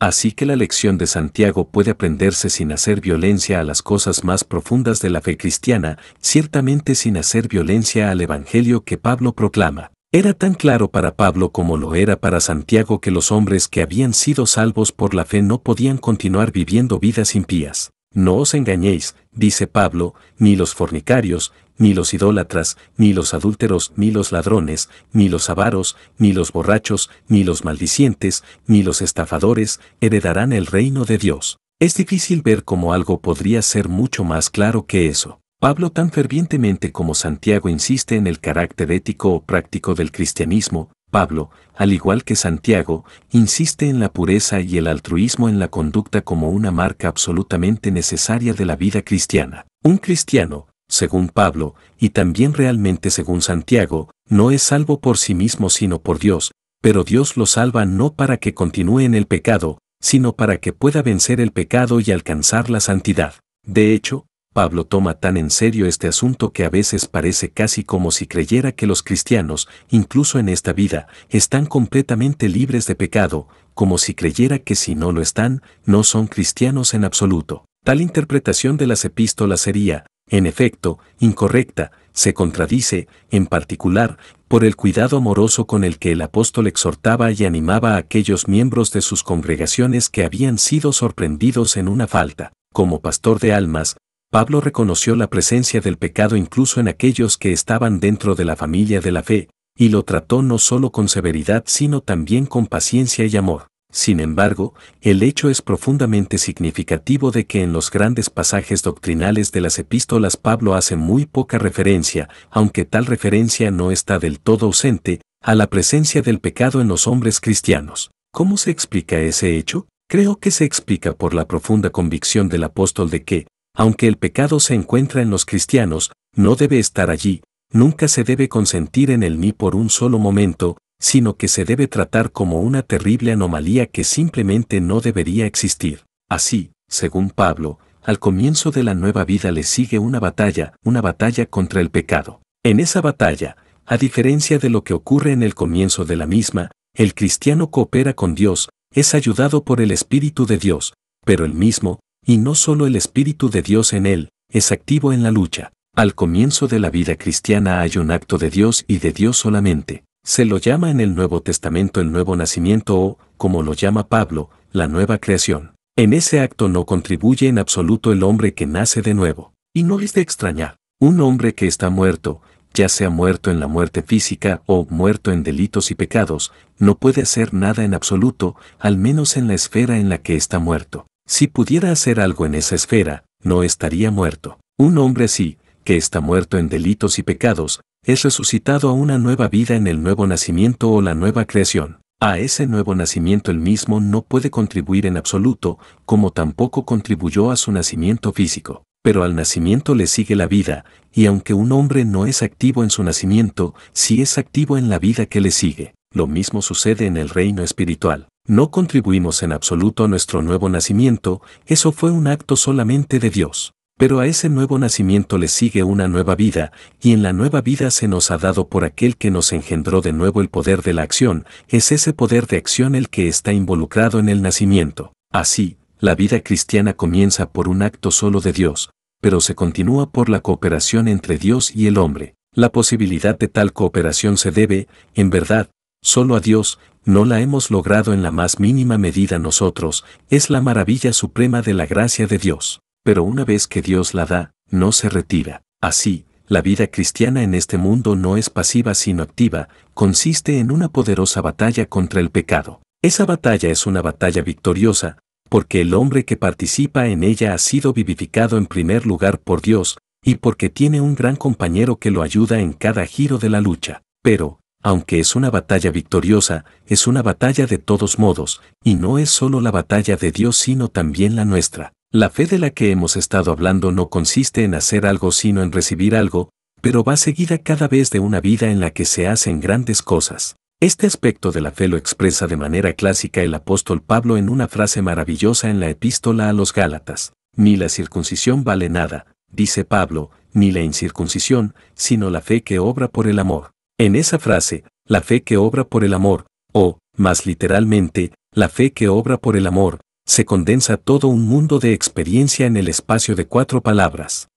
Así que la lección de Santiago puede aprenderse sin hacer violencia a las cosas más profundas de la fe cristiana, ciertamente sin hacer violencia al Evangelio que Pablo proclama. Era tan claro para Pablo como lo era para Santiago que los hombres que habían sido salvos por la fe no podían continuar viviendo vidas impías. No os engañéis, dice Pablo, ni los fornicarios, ni los idólatras, ni los adúlteros, ni los ladrones, ni los avaros, ni los borrachos, ni los maldicientes, ni los estafadores, heredarán el reino de Dios. Es difícil ver cómo algo podría ser mucho más claro que eso. Pablo tan fervientemente como Santiago insiste en el carácter ético o práctico del cristianismo, Pablo, al igual que Santiago, insiste en la pureza y el altruismo en la conducta como una marca absolutamente necesaria de la vida cristiana. Un cristiano, según Pablo, y también realmente según Santiago, no es salvo por sí mismo sino por Dios, pero Dios lo salva no para que continúe en el pecado, sino para que pueda vencer el pecado y alcanzar la santidad. De hecho, Pablo toma tan en serio este asunto que a veces parece casi como si creyera que los cristianos, incluso en esta vida, están completamente libres de pecado, como si creyera que si no lo están, no son cristianos en absoluto. Tal interpretación de las epístolas sería, en efecto, incorrecta, se contradice, en particular, por el cuidado amoroso con el que el apóstol exhortaba y animaba a aquellos miembros de sus congregaciones que habían sido sorprendidos en una falta. Como pastor de almas, Pablo reconoció la presencia del pecado incluso en aquellos que estaban dentro de la familia de la fe, y lo trató no solo con severidad sino también con paciencia y amor. Sin embargo, el hecho es profundamente significativo de que en los grandes pasajes doctrinales de las epístolas Pablo hace muy poca referencia, aunque tal referencia no está del todo ausente, a la presencia del pecado en los hombres cristianos. ¿Cómo se explica ese hecho? Creo que se explica por la profunda convicción del apóstol de que, aunque el pecado se encuentra en los cristianos, no debe estar allí, nunca se debe consentir en él ni por un solo momento, sino que se debe tratar como una terrible anomalía que simplemente no debería existir. Así, según Pablo, al comienzo de la nueva vida le sigue una batalla, una batalla contra el pecado. En esa batalla, a diferencia de lo que ocurre en el comienzo de la misma, el cristiano coopera con Dios, es ayudado por el Espíritu de Dios, pero el mismo, y no solo el Espíritu de Dios en él, es activo en la lucha. Al comienzo de la vida cristiana hay un acto de Dios y de Dios solamente. Se lo llama en el Nuevo Testamento el nuevo nacimiento o, como lo llama Pablo, la nueva creación. En ese acto no contribuye en absoluto el hombre que nace de nuevo. Y no es de extrañar, un hombre que está muerto, ya sea muerto en la muerte física o muerto en delitos y pecados, no puede hacer nada en absoluto, al menos en la esfera en la que está muerto. Si pudiera hacer algo en esa esfera, no estaría muerto. Un hombre así, que está muerto en delitos y pecados, es resucitado a una nueva vida en el nuevo nacimiento o la nueva creación. A ese nuevo nacimiento el mismo no puede contribuir en absoluto, como tampoco contribuyó a su nacimiento físico. Pero al nacimiento le sigue la vida, y aunque un hombre no es activo en su nacimiento, sí es activo en la vida que le sigue. Lo mismo sucede en el reino espiritual. No contribuimos en absoluto a nuestro nuevo nacimiento, eso fue un acto solamente de Dios. Pero a ese nuevo nacimiento le sigue una nueva vida, y en la nueva vida se nos ha dado por aquel que nos engendró de nuevo el poder de la acción, es ese poder de acción el que está involucrado en el nacimiento. Así, la vida cristiana comienza por un acto solo de Dios, pero se continúa por la cooperación entre Dios y el hombre. La posibilidad de tal cooperación se debe, en verdad, solo a Dios, no la hemos logrado en la más mínima medida nosotros, es la maravilla suprema de la gracia de Dios pero una vez que Dios la da, no se retira. Así, la vida cristiana en este mundo no es pasiva sino activa, consiste en una poderosa batalla contra el pecado. Esa batalla es una batalla victoriosa, porque el hombre que participa en ella ha sido vivificado en primer lugar por Dios, y porque tiene un gran compañero que lo ayuda en cada giro de la lucha. Pero, aunque es una batalla victoriosa, es una batalla de todos modos, y no es solo la batalla de Dios sino también la nuestra. La fe de la que hemos estado hablando no consiste en hacer algo sino en recibir algo, pero va seguida cada vez de una vida en la que se hacen grandes cosas. Este aspecto de la fe lo expresa de manera clásica el apóstol Pablo en una frase maravillosa en la epístola a los Gálatas. Ni la circuncisión vale nada, dice Pablo, ni la incircuncisión, sino la fe que obra por el amor. En esa frase, la fe que obra por el amor, o, más literalmente, la fe que obra por el amor, se condensa todo un mundo de experiencia en el espacio de cuatro palabras.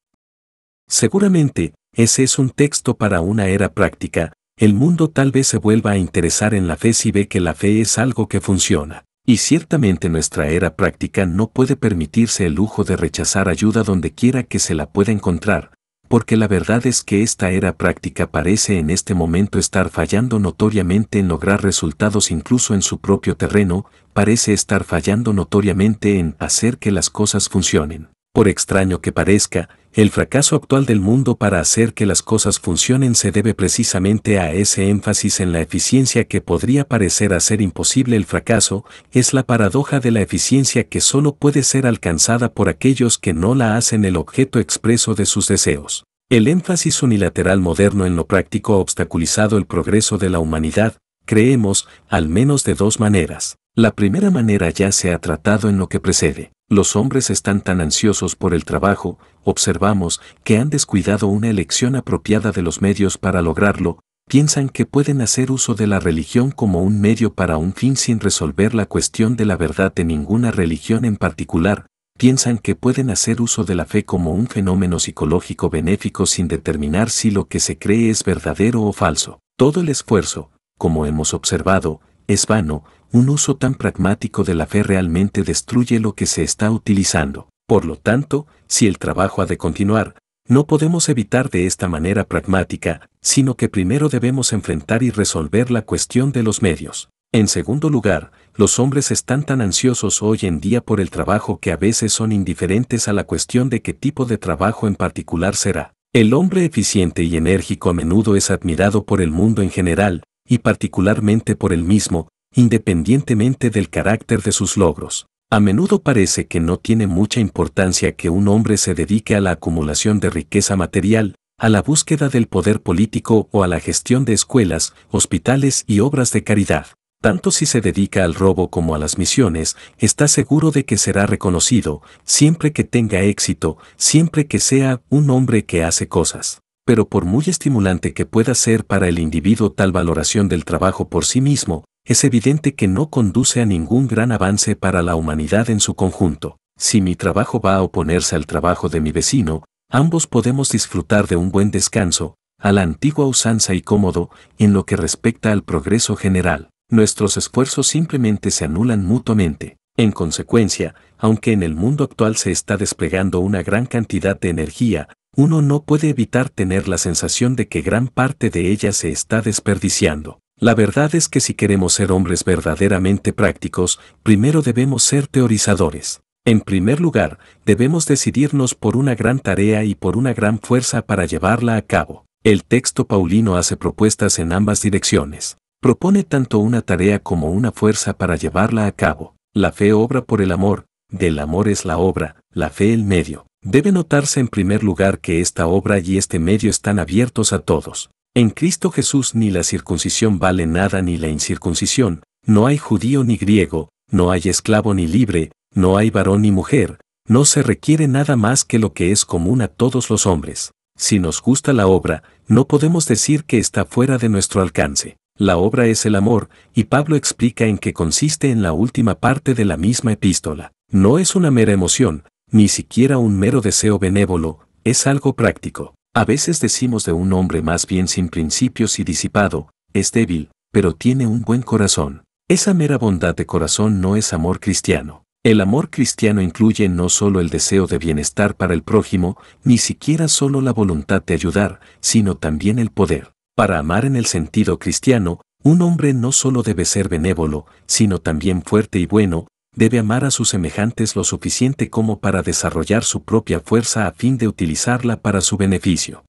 Seguramente, ese es un texto para una era práctica, el mundo tal vez se vuelva a interesar en la fe si ve que la fe es algo que funciona, y ciertamente nuestra era práctica no puede permitirse el lujo de rechazar ayuda donde quiera que se la pueda encontrar, porque la verdad es que esta era práctica parece en este momento estar fallando notoriamente en lograr resultados incluso en su propio terreno, parece estar fallando notoriamente en hacer que las cosas funcionen. Por extraño que parezca, el fracaso actual del mundo para hacer que las cosas funcionen se debe precisamente a ese énfasis en la eficiencia que podría parecer hacer imposible el fracaso, es la paradoja de la eficiencia que solo puede ser alcanzada por aquellos que no la hacen el objeto expreso de sus deseos. El énfasis unilateral moderno en lo práctico ha obstaculizado el progreso de la humanidad, creemos, al menos de dos maneras. La primera manera ya se ha tratado en lo que precede. Los hombres están tan ansiosos por el trabajo, observamos, que han descuidado una elección apropiada de los medios para lograrlo, piensan que pueden hacer uso de la religión como un medio para un fin sin resolver la cuestión de la verdad de ninguna religión en particular, piensan que pueden hacer uso de la fe como un fenómeno psicológico benéfico sin determinar si lo que se cree es verdadero o falso. Todo el esfuerzo, como hemos observado, es vano, un uso tan pragmático de la fe realmente destruye lo que se está utilizando. Por lo tanto, si el trabajo ha de continuar, no podemos evitar de esta manera pragmática, sino que primero debemos enfrentar y resolver la cuestión de los medios. En segundo lugar, los hombres están tan ansiosos hoy en día por el trabajo que a veces son indiferentes a la cuestión de qué tipo de trabajo en particular será. El hombre eficiente y enérgico a menudo es admirado por el mundo en general, y particularmente por el mismo, independientemente del carácter de sus logros. A menudo parece que no tiene mucha importancia que un hombre se dedique a la acumulación de riqueza material, a la búsqueda del poder político o a la gestión de escuelas, hospitales y obras de caridad. Tanto si se dedica al robo como a las misiones, está seguro de que será reconocido, siempre que tenga éxito, siempre que sea un hombre que hace cosas. Pero por muy estimulante que pueda ser para el individuo tal valoración del trabajo por sí mismo, es evidente que no conduce a ningún gran avance para la humanidad en su conjunto. Si mi trabajo va a oponerse al trabajo de mi vecino, ambos podemos disfrutar de un buen descanso, a la antigua usanza y cómodo, en lo que respecta al progreso general. Nuestros esfuerzos simplemente se anulan mutuamente. En consecuencia, aunque en el mundo actual se está desplegando una gran cantidad de energía, uno no puede evitar tener la sensación de que gran parte de ella se está desperdiciando. La verdad es que si queremos ser hombres verdaderamente prácticos, primero debemos ser teorizadores. En primer lugar, debemos decidirnos por una gran tarea y por una gran fuerza para llevarla a cabo. El texto paulino hace propuestas en ambas direcciones. Propone tanto una tarea como una fuerza para llevarla a cabo. La fe obra por el amor, del amor es la obra, la fe el medio. Debe notarse en primer lugar que esta obra y este medio están abiertos a todos. En Cristo Jesús ni la circuncisión vale nada ni la incircuncisión, no hay judío ni griego, no hay esclavo ni libre, no hay varón ni mujer, no se requiere nada más que lo que es común a todos los hombres. Si nos gusta la obra, no podemos decir que está fuera de nuestro alcance. La obra es el amor, y Pablo explica en qué consiste en la última parte de la misma epístola. No es una mera emoción, ni siquiera un mero deseo benévolo, es algo práctico. A veces decimos de un hombre más bien sin principios y disipado, es débil, pero tiene un buen corazón. Esa mera bondad de corazón no es amor cristiano. El amor cristiano incluye no solo el deseo de bienestar para el prójimo, ni siquiera solo la voluntad de ayudar, sino también el poder. Para amar en el sentido cristiano, un hombre no solo debe ser benévolo, sino también fuerte y bueno, debe amar a sus semejantes lo suficiente como para desarrollar su propia fuerza a fin de utilizarla para su beneficio.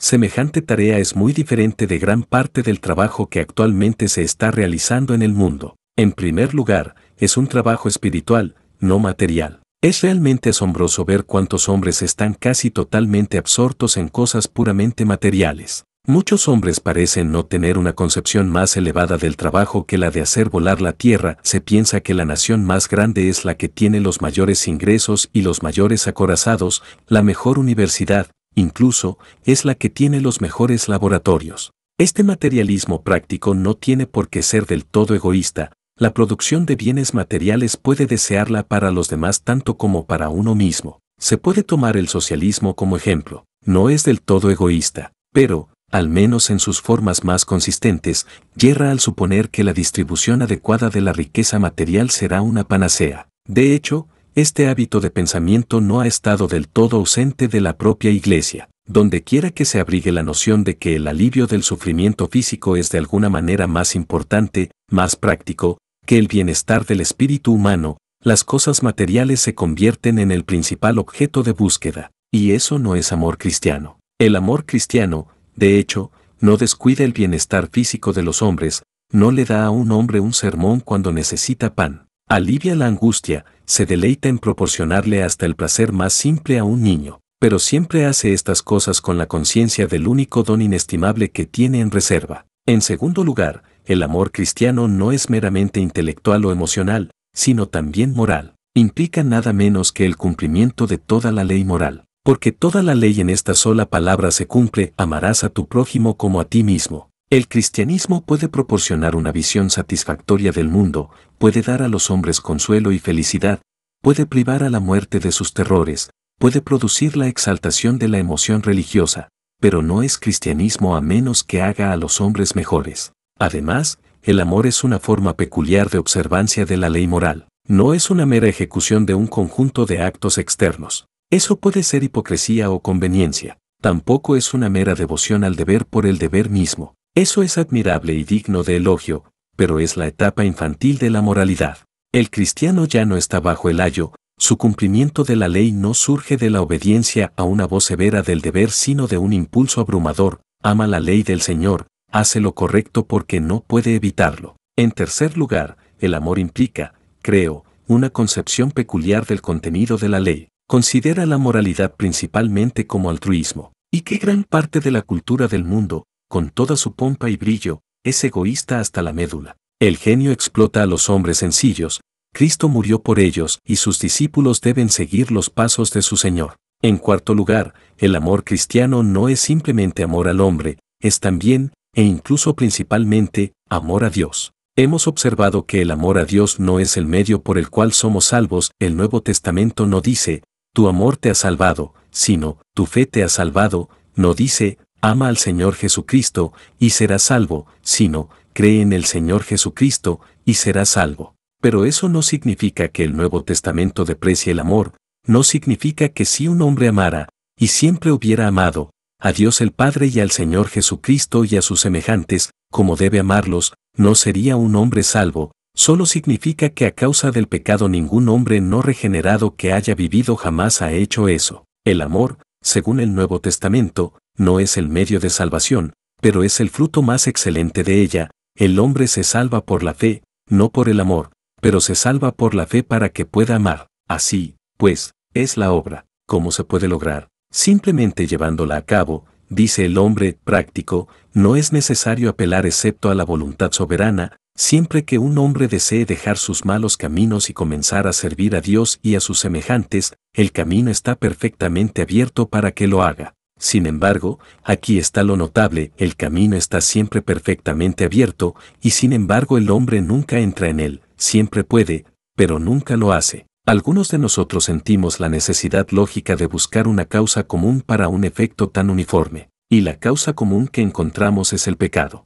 Semejante tarea es muy diferente de gran parte del trabajo que actualmente se está realizando en el mundo. En primer lugar, es un trabajo espiritual, no material. Es realmente asombroso ver cuántos hombres están casi totalmente absortos en cosas puramente materiales. Muchos hombres parecen no tener una concepción más elevada del trabajo que la de hacer volar la tierra, se piensa que la nación más grande es la que tiene los mayores ingresos y los mayores acorazados, la mejor universidad, incluso, es la que tiene los mejores laboratorios. Este materialismo práctico no tiene por qué ser del todo egoísta, la producción de bienes materiales puede desearla para los demás tanto como para uno mismo. Se puede tomar el socialismo como ejemplo, no es del todo egoísta, pero, al menos en sus formas más consistentes, yerra al suponer que la distribución adecuada de la riqueza material será una panacea. De hecho, este hábito de pensamiento no ha estado del todo ausente de la propia Iglesia. Donde quiera que se abrigue la noción de que el alivio del sufrimiento físico es de alguna manera más importante, más práctico, que el bienestar del espíritu humano, las cosas materiales se convierten en el principal objeto de búsqueda, y eso no es amor cristiano. El amor cristiano, de hecho, no descuida el bienestar físico de los hombres, no le da a un hombre un sermón cuando necesita pan. Alivia la angustia, se deleita en proporcionarle hasta el placer más simple a un niño, pero siempre hace estas cosas con la conciencia del único don inestimable que tiene en reserva. En segundo lugar, el amor cristiano no es meramente intelectual o emocional, sino también moral. Implica nada menos que el cumplimiento de toda la ley moral porque toda la ley en esta sola palabra se cumple, amarás a tu prójimo como a ti mismo. El cristianismo puede proporcionar una visión satisfactoria del mundo, puede dar a los hombres consuelo y felicidad, puede privar a la muerte de sus terrores, puede producir la exaltación de la emoción religiosa, pero no es cristianismo a menos que haga a los hombres mejores. Además, el amor es una forma peculiar de observancia de la ley moral, no es una mera ejecución de un conjunto de actos externos. Eso puede ser hipocresía o conveniencia. Tampoco es una mera devoción al deber por el deber mismo. Eso es admirable y digno de elogio, pero es la etapa infantil de la moralidad. El cristiano ya no está bajo el ayo, su cumplimiento de la ley no surge de la obediencia a una voz severa del deber, sino de un impulso abrumador, ama la ley del Señor, hace lo correcto porque no puede evitarlo. En tercer lugar, el amor implica, creo, una concepción peculiar del contenido de la ley considera la moralidad principalmente como altruismo, y que gran parte de la cultura del mundo, con toda su pompa y brillo, es egoísta hasta la médula. El genio explota a los hombres sencillos, Cristo murió por ellos y sus discípulos deben seguir los pasos de su Señor. En cuarto lugar, el amor cristiano no es simplemente amor al hombre, es también, e incluso principalmente, amor a Dios. Hemos observado que el amor a Dios no es el medio por el cual somos salvos, el Nuevo Testamento no dice, tu amor te ha salvado, sino, tu fe te ha salvado, no dice, ama al Señor Jesucristo, y serás salvo, sino, cree en el Señor Jesucristo, y serás salvo. Pero eso no significa que el Nuevo Testamento deprecie el amor, no significa que si un hombre amara, y siempre hubiera amado, a Dios el Padre y al Señor Jesucristo y a sus semejantes, como debe amarlos, no sería un hombre salvo, solo significa que a causa del pecado ningún hombre no regenerado que haya vivido jamás ha hecho eso. El amor, según el Nuevo Testamento, no es el medio de salvación, pero es el fruto más excelente de ella. El hombre se salva por la fe, no por el amor, pero se salva por la fe para que pueda amar. Así, pues, es la obra. ¿Cómo se puede lograr? Simplemente llevándola a cabo, dice el hombre práctico, no es necesario apelar excepto a la voluntad soberana, Siempre que un hombre desee dejar sus malos caminos y comenzar a servir a Dios y a sus semejantes, el camino está perfectamente abierto para que lo haga. Sin embargo, aquí está lo notable, el camino está siempre perfectamente abierto, y sin embargo el hombre nunca entra en él, siempre puede, pero nunca lo hace. Algunos de nosotros sentimos la necesidad lógica de buscar una causa común para un efecto tan uniforme, y la causa común que encontramos es el pecado.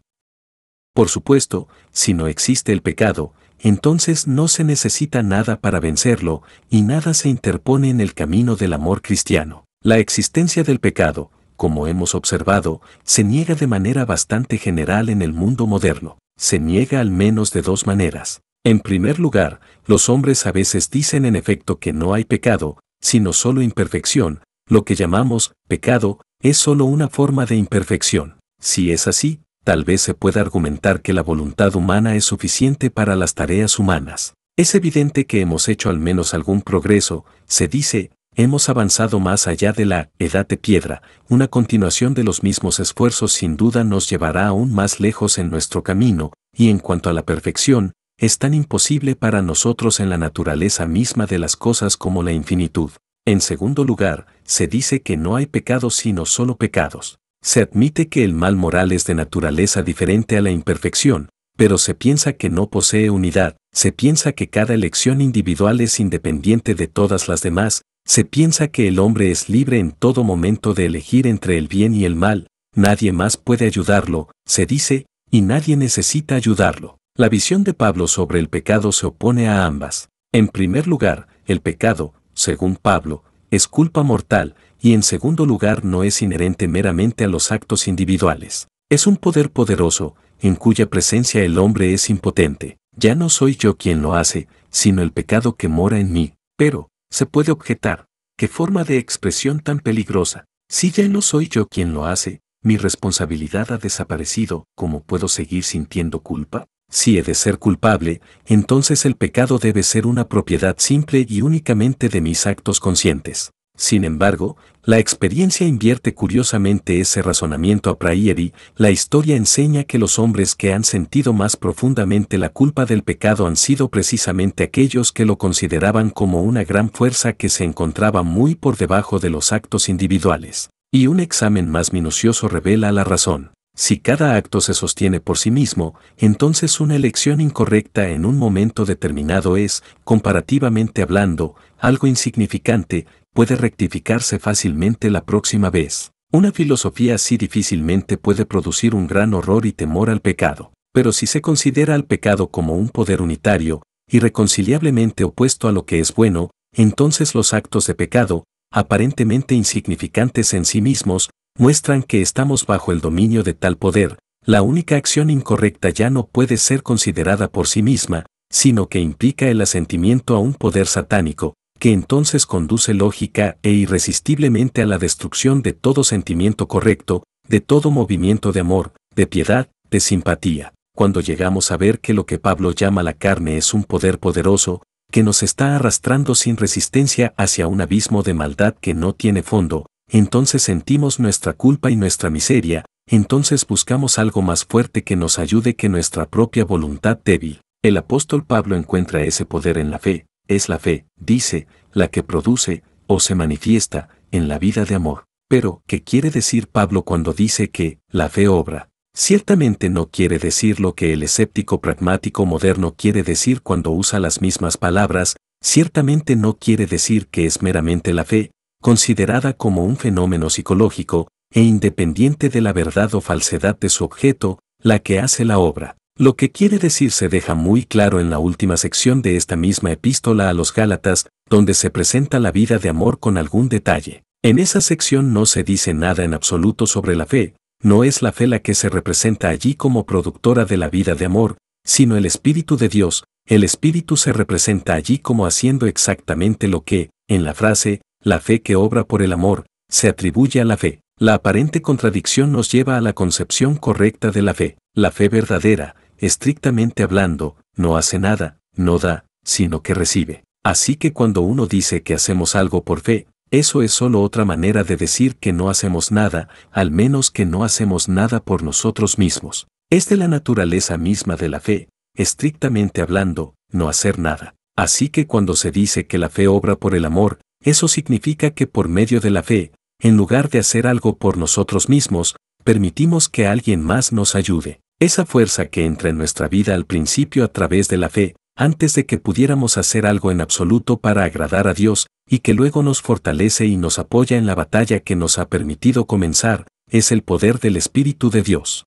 Por supuesto, si no existe el pecado, entonces no se necesita nada para vencerlo y nada se interpone en el camino del amor cristiano. La existencia del pecado, como hemos observado, se niega de manera bastante general en el mundo moderno. Se niega al menos de dos maneras. En primer lugar, los hombres a veces dicen en efecto que no hay pecado, sino solo imperfección. Lo que llamamos pecado es solo una forma de imperfección. Si es así, tal vez se pueda argumentar que la voluntad humana es suficiente para las tareas humanas. Es evidente que hemos hecho al menos algún progreso, se dice, hemos avanzado más allá de la edad de piedra, una continuación de los mismos esfuerzos sin duda nos llevará aún más lejos en nuestro camino, y en cuanto a la perfección, es tan imposible para nosotros en la naturaleza misma de las cosas como la infinitud. En segundo lugar, se dice que no hay pecados sino solo pecados. Se admite que el mal moral es de naturaleza diferente a la imperfección, pero se piensa que no posee unidad, se piensa que cada elección individual es independiente de todas las demás, se piensa que el hombre es libre en todo momento de elegir entre el bien y el mal, nadie más puede ayudarlo, se dice, y nadie necesita ayudarlo. La visión de Pablo sobre el pecado se opone a ambas. En primer lugar, el pecado, según Pablo, es culpa mortal, y en segundo lugar no es inherente meramente a los actos individuales. Es un poder poderoso, en cuya presencia el hombre es impotente. Ya no soy yo quien lo hace, sino el pecado que mora en mí. Pero, se puede objetar, qué forma de expresión tan peligrosa. Si ya no soy yo quien lo hace, mi responsabilidad ha desaparecido, ¿cómo puedo seguir sintiendo culpa? Si he de ser culpable, entonces el pecado debe ser una propiedad simple y únicamente de mis actos conscientes. Sin embargo, la experiencia invierte curiosamente ese razonamiento a priori, la historia enseña que los hombres que han sentido más profundamente la culpa del pecado han sido precisamente aquellos que lo consideraban como una gran fuerza que se encontraba muy por debajo de los actos individuales, y un examen más minucioso revela la razón. Si cada acto se sostiene por sí mismo, entonces una elección incorrecta en un momento determinado es, comparativamente hablando, algo insignificante, puede rectificarse fácilmente la próxima vez. Una filosofía así difícilmente puede producir un gran horror y temor al pecado, pero si se considera al pecado como un poder unitario, irreconciliablemente opuesto a lo que es bueno, entonces los actos de pecado, aparentemente insignificantes en sí mismos, muestran que estamos bajo el dominio de tal poder, la única acción incorrecta ya no puede ser considerada por sí misma, sino que implica el asentimiento a un poder satánico, que entonces conduce lógica e irresistiblemente a la destrucción de todo sentimiento correcto, de todo movimiento de amor, de piedad, de simpatía, cuando llegamos a ver que lo que Pablo llama la carne es un poder poderoso, que nos está arrastrando sin resistencia hacia un abismo de maldad que no tiene fondo, entonces sentimos nuestra culpa y nuestra miseria, entonces buscamos algo más fuerte que nos ayude que nuestra propia voluntad débil. El apóstol Pablo encuentra ese poder en la fe, es la fe, dice, la que produce, o se manifiesta, en la vida de amor. Pero, ¿qué quiere decir Pablo cuando dice que la fe obra? Ciertamente no quiere decir lo que el escéptico pragmático moderno quiere decir cuando usa las mismas palabras, ciertamente no quiere decir que es meramente la fe, considerada como un fenómeno psicológico, e independiente de la verdad o falsedad de su objeto, la que hace la obra. Lo que quiere decir se deja muy claro en la última sección de esta misma epístola a los Gálatas, donde se presenta la vida de amor con algún detalle. En esa sección no se dice nada en absoluto sobre la fe, no es la fe la que se representa allí como productora de la vida de amor, sino el Espíritu de Dios, el Espíritu se representa allí como haciendo exactamente lo que, en la frase, la fe que obra por el amor, se atribuye a la fe. La aparente contradicción nos lleva a la concepción correcta de la fe. La fe verdadera, estrictamente hablando, no hace nada, no da, sino que recibe. Así que cuando uno dice que hacemos algo por fe, eso es solo otra manera de decir que no hacemos nada, al menos que no hacemos nada por nosotros mismos. Es de la naturaleza misma de la fe, estrictamente hablando, no hacer nada. Así que cuando se dice que la fe obra por el amor, eso significa que por medio de la fe, en lugar de hacer algo por nosotros mismos, permitimos que alguien más nos ayude. Esa fuerza que entra en nuestra vida al principio a través de la fe, antes de que pudiéramos hacer algo en absoluto para agradar a Dios, y que luego nos fortalece y nos apoya en la batalla que nos ha permitido comenzar, es el poder del Espíritu de Dios.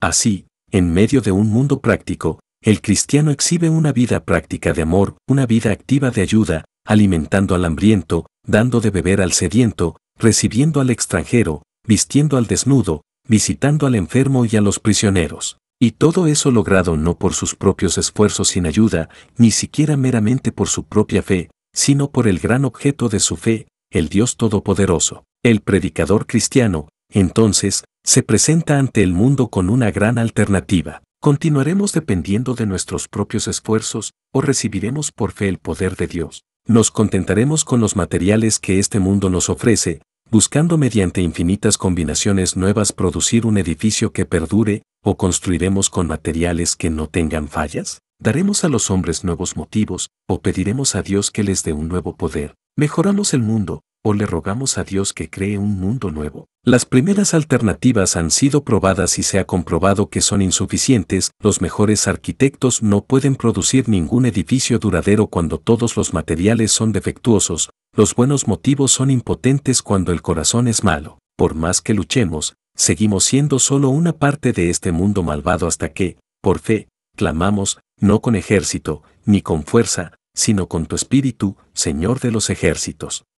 Así, en medio de un mundo práctico, el cristiano exhibe una vida práctica de amor, una vida activa de ayuda, alimentando al hambriento, dando de beber al sediento, recibiendo al extranjero, vistiendo al desnudo, visitando al enfermo y a los prisioneros. Y todo eso logrado no por sus propios esfuerzos sin ayuda, ni siquiera meramente por su propia fe, sino por el gran objeto de su fe, el Dios Todopoderoso. El predicador cristiano, entonces, se presenta ante el mundo con una gran alternativa. ¿Continuaremos dependiendo de nuestros propios esfuerzos o recibiremos por fe el poder de Dios? Nos contentaremos con los materiales que este mundo nos ofrece, buscando mediante infinitas combinaciones nuevas producir un edificio que perdure, o construiremos con materiales que no tengan fallas, daremos a los hombres nuevos motivos, o pediremos a Dios que les dé un nuevo poder, mejoramos el mundo, o le rogamos a Dios que cree un mundo nuevo. Las primeras alternativas han sido probadas y se ha comprobado que son insuficientes, los mejores arquitectos no pueden producir ningún edificio duradero cuando todos los materiales son defectuosos, los buenos motivos son impotentes cuando el corazón es malo. Por más que luchemos, seguimos siendo solo una parte de este mundo malvado hasta que, por fe, clamamos, no con ejército, ni con fuerza, sino con tu espíritu, Señor de los ejércitos.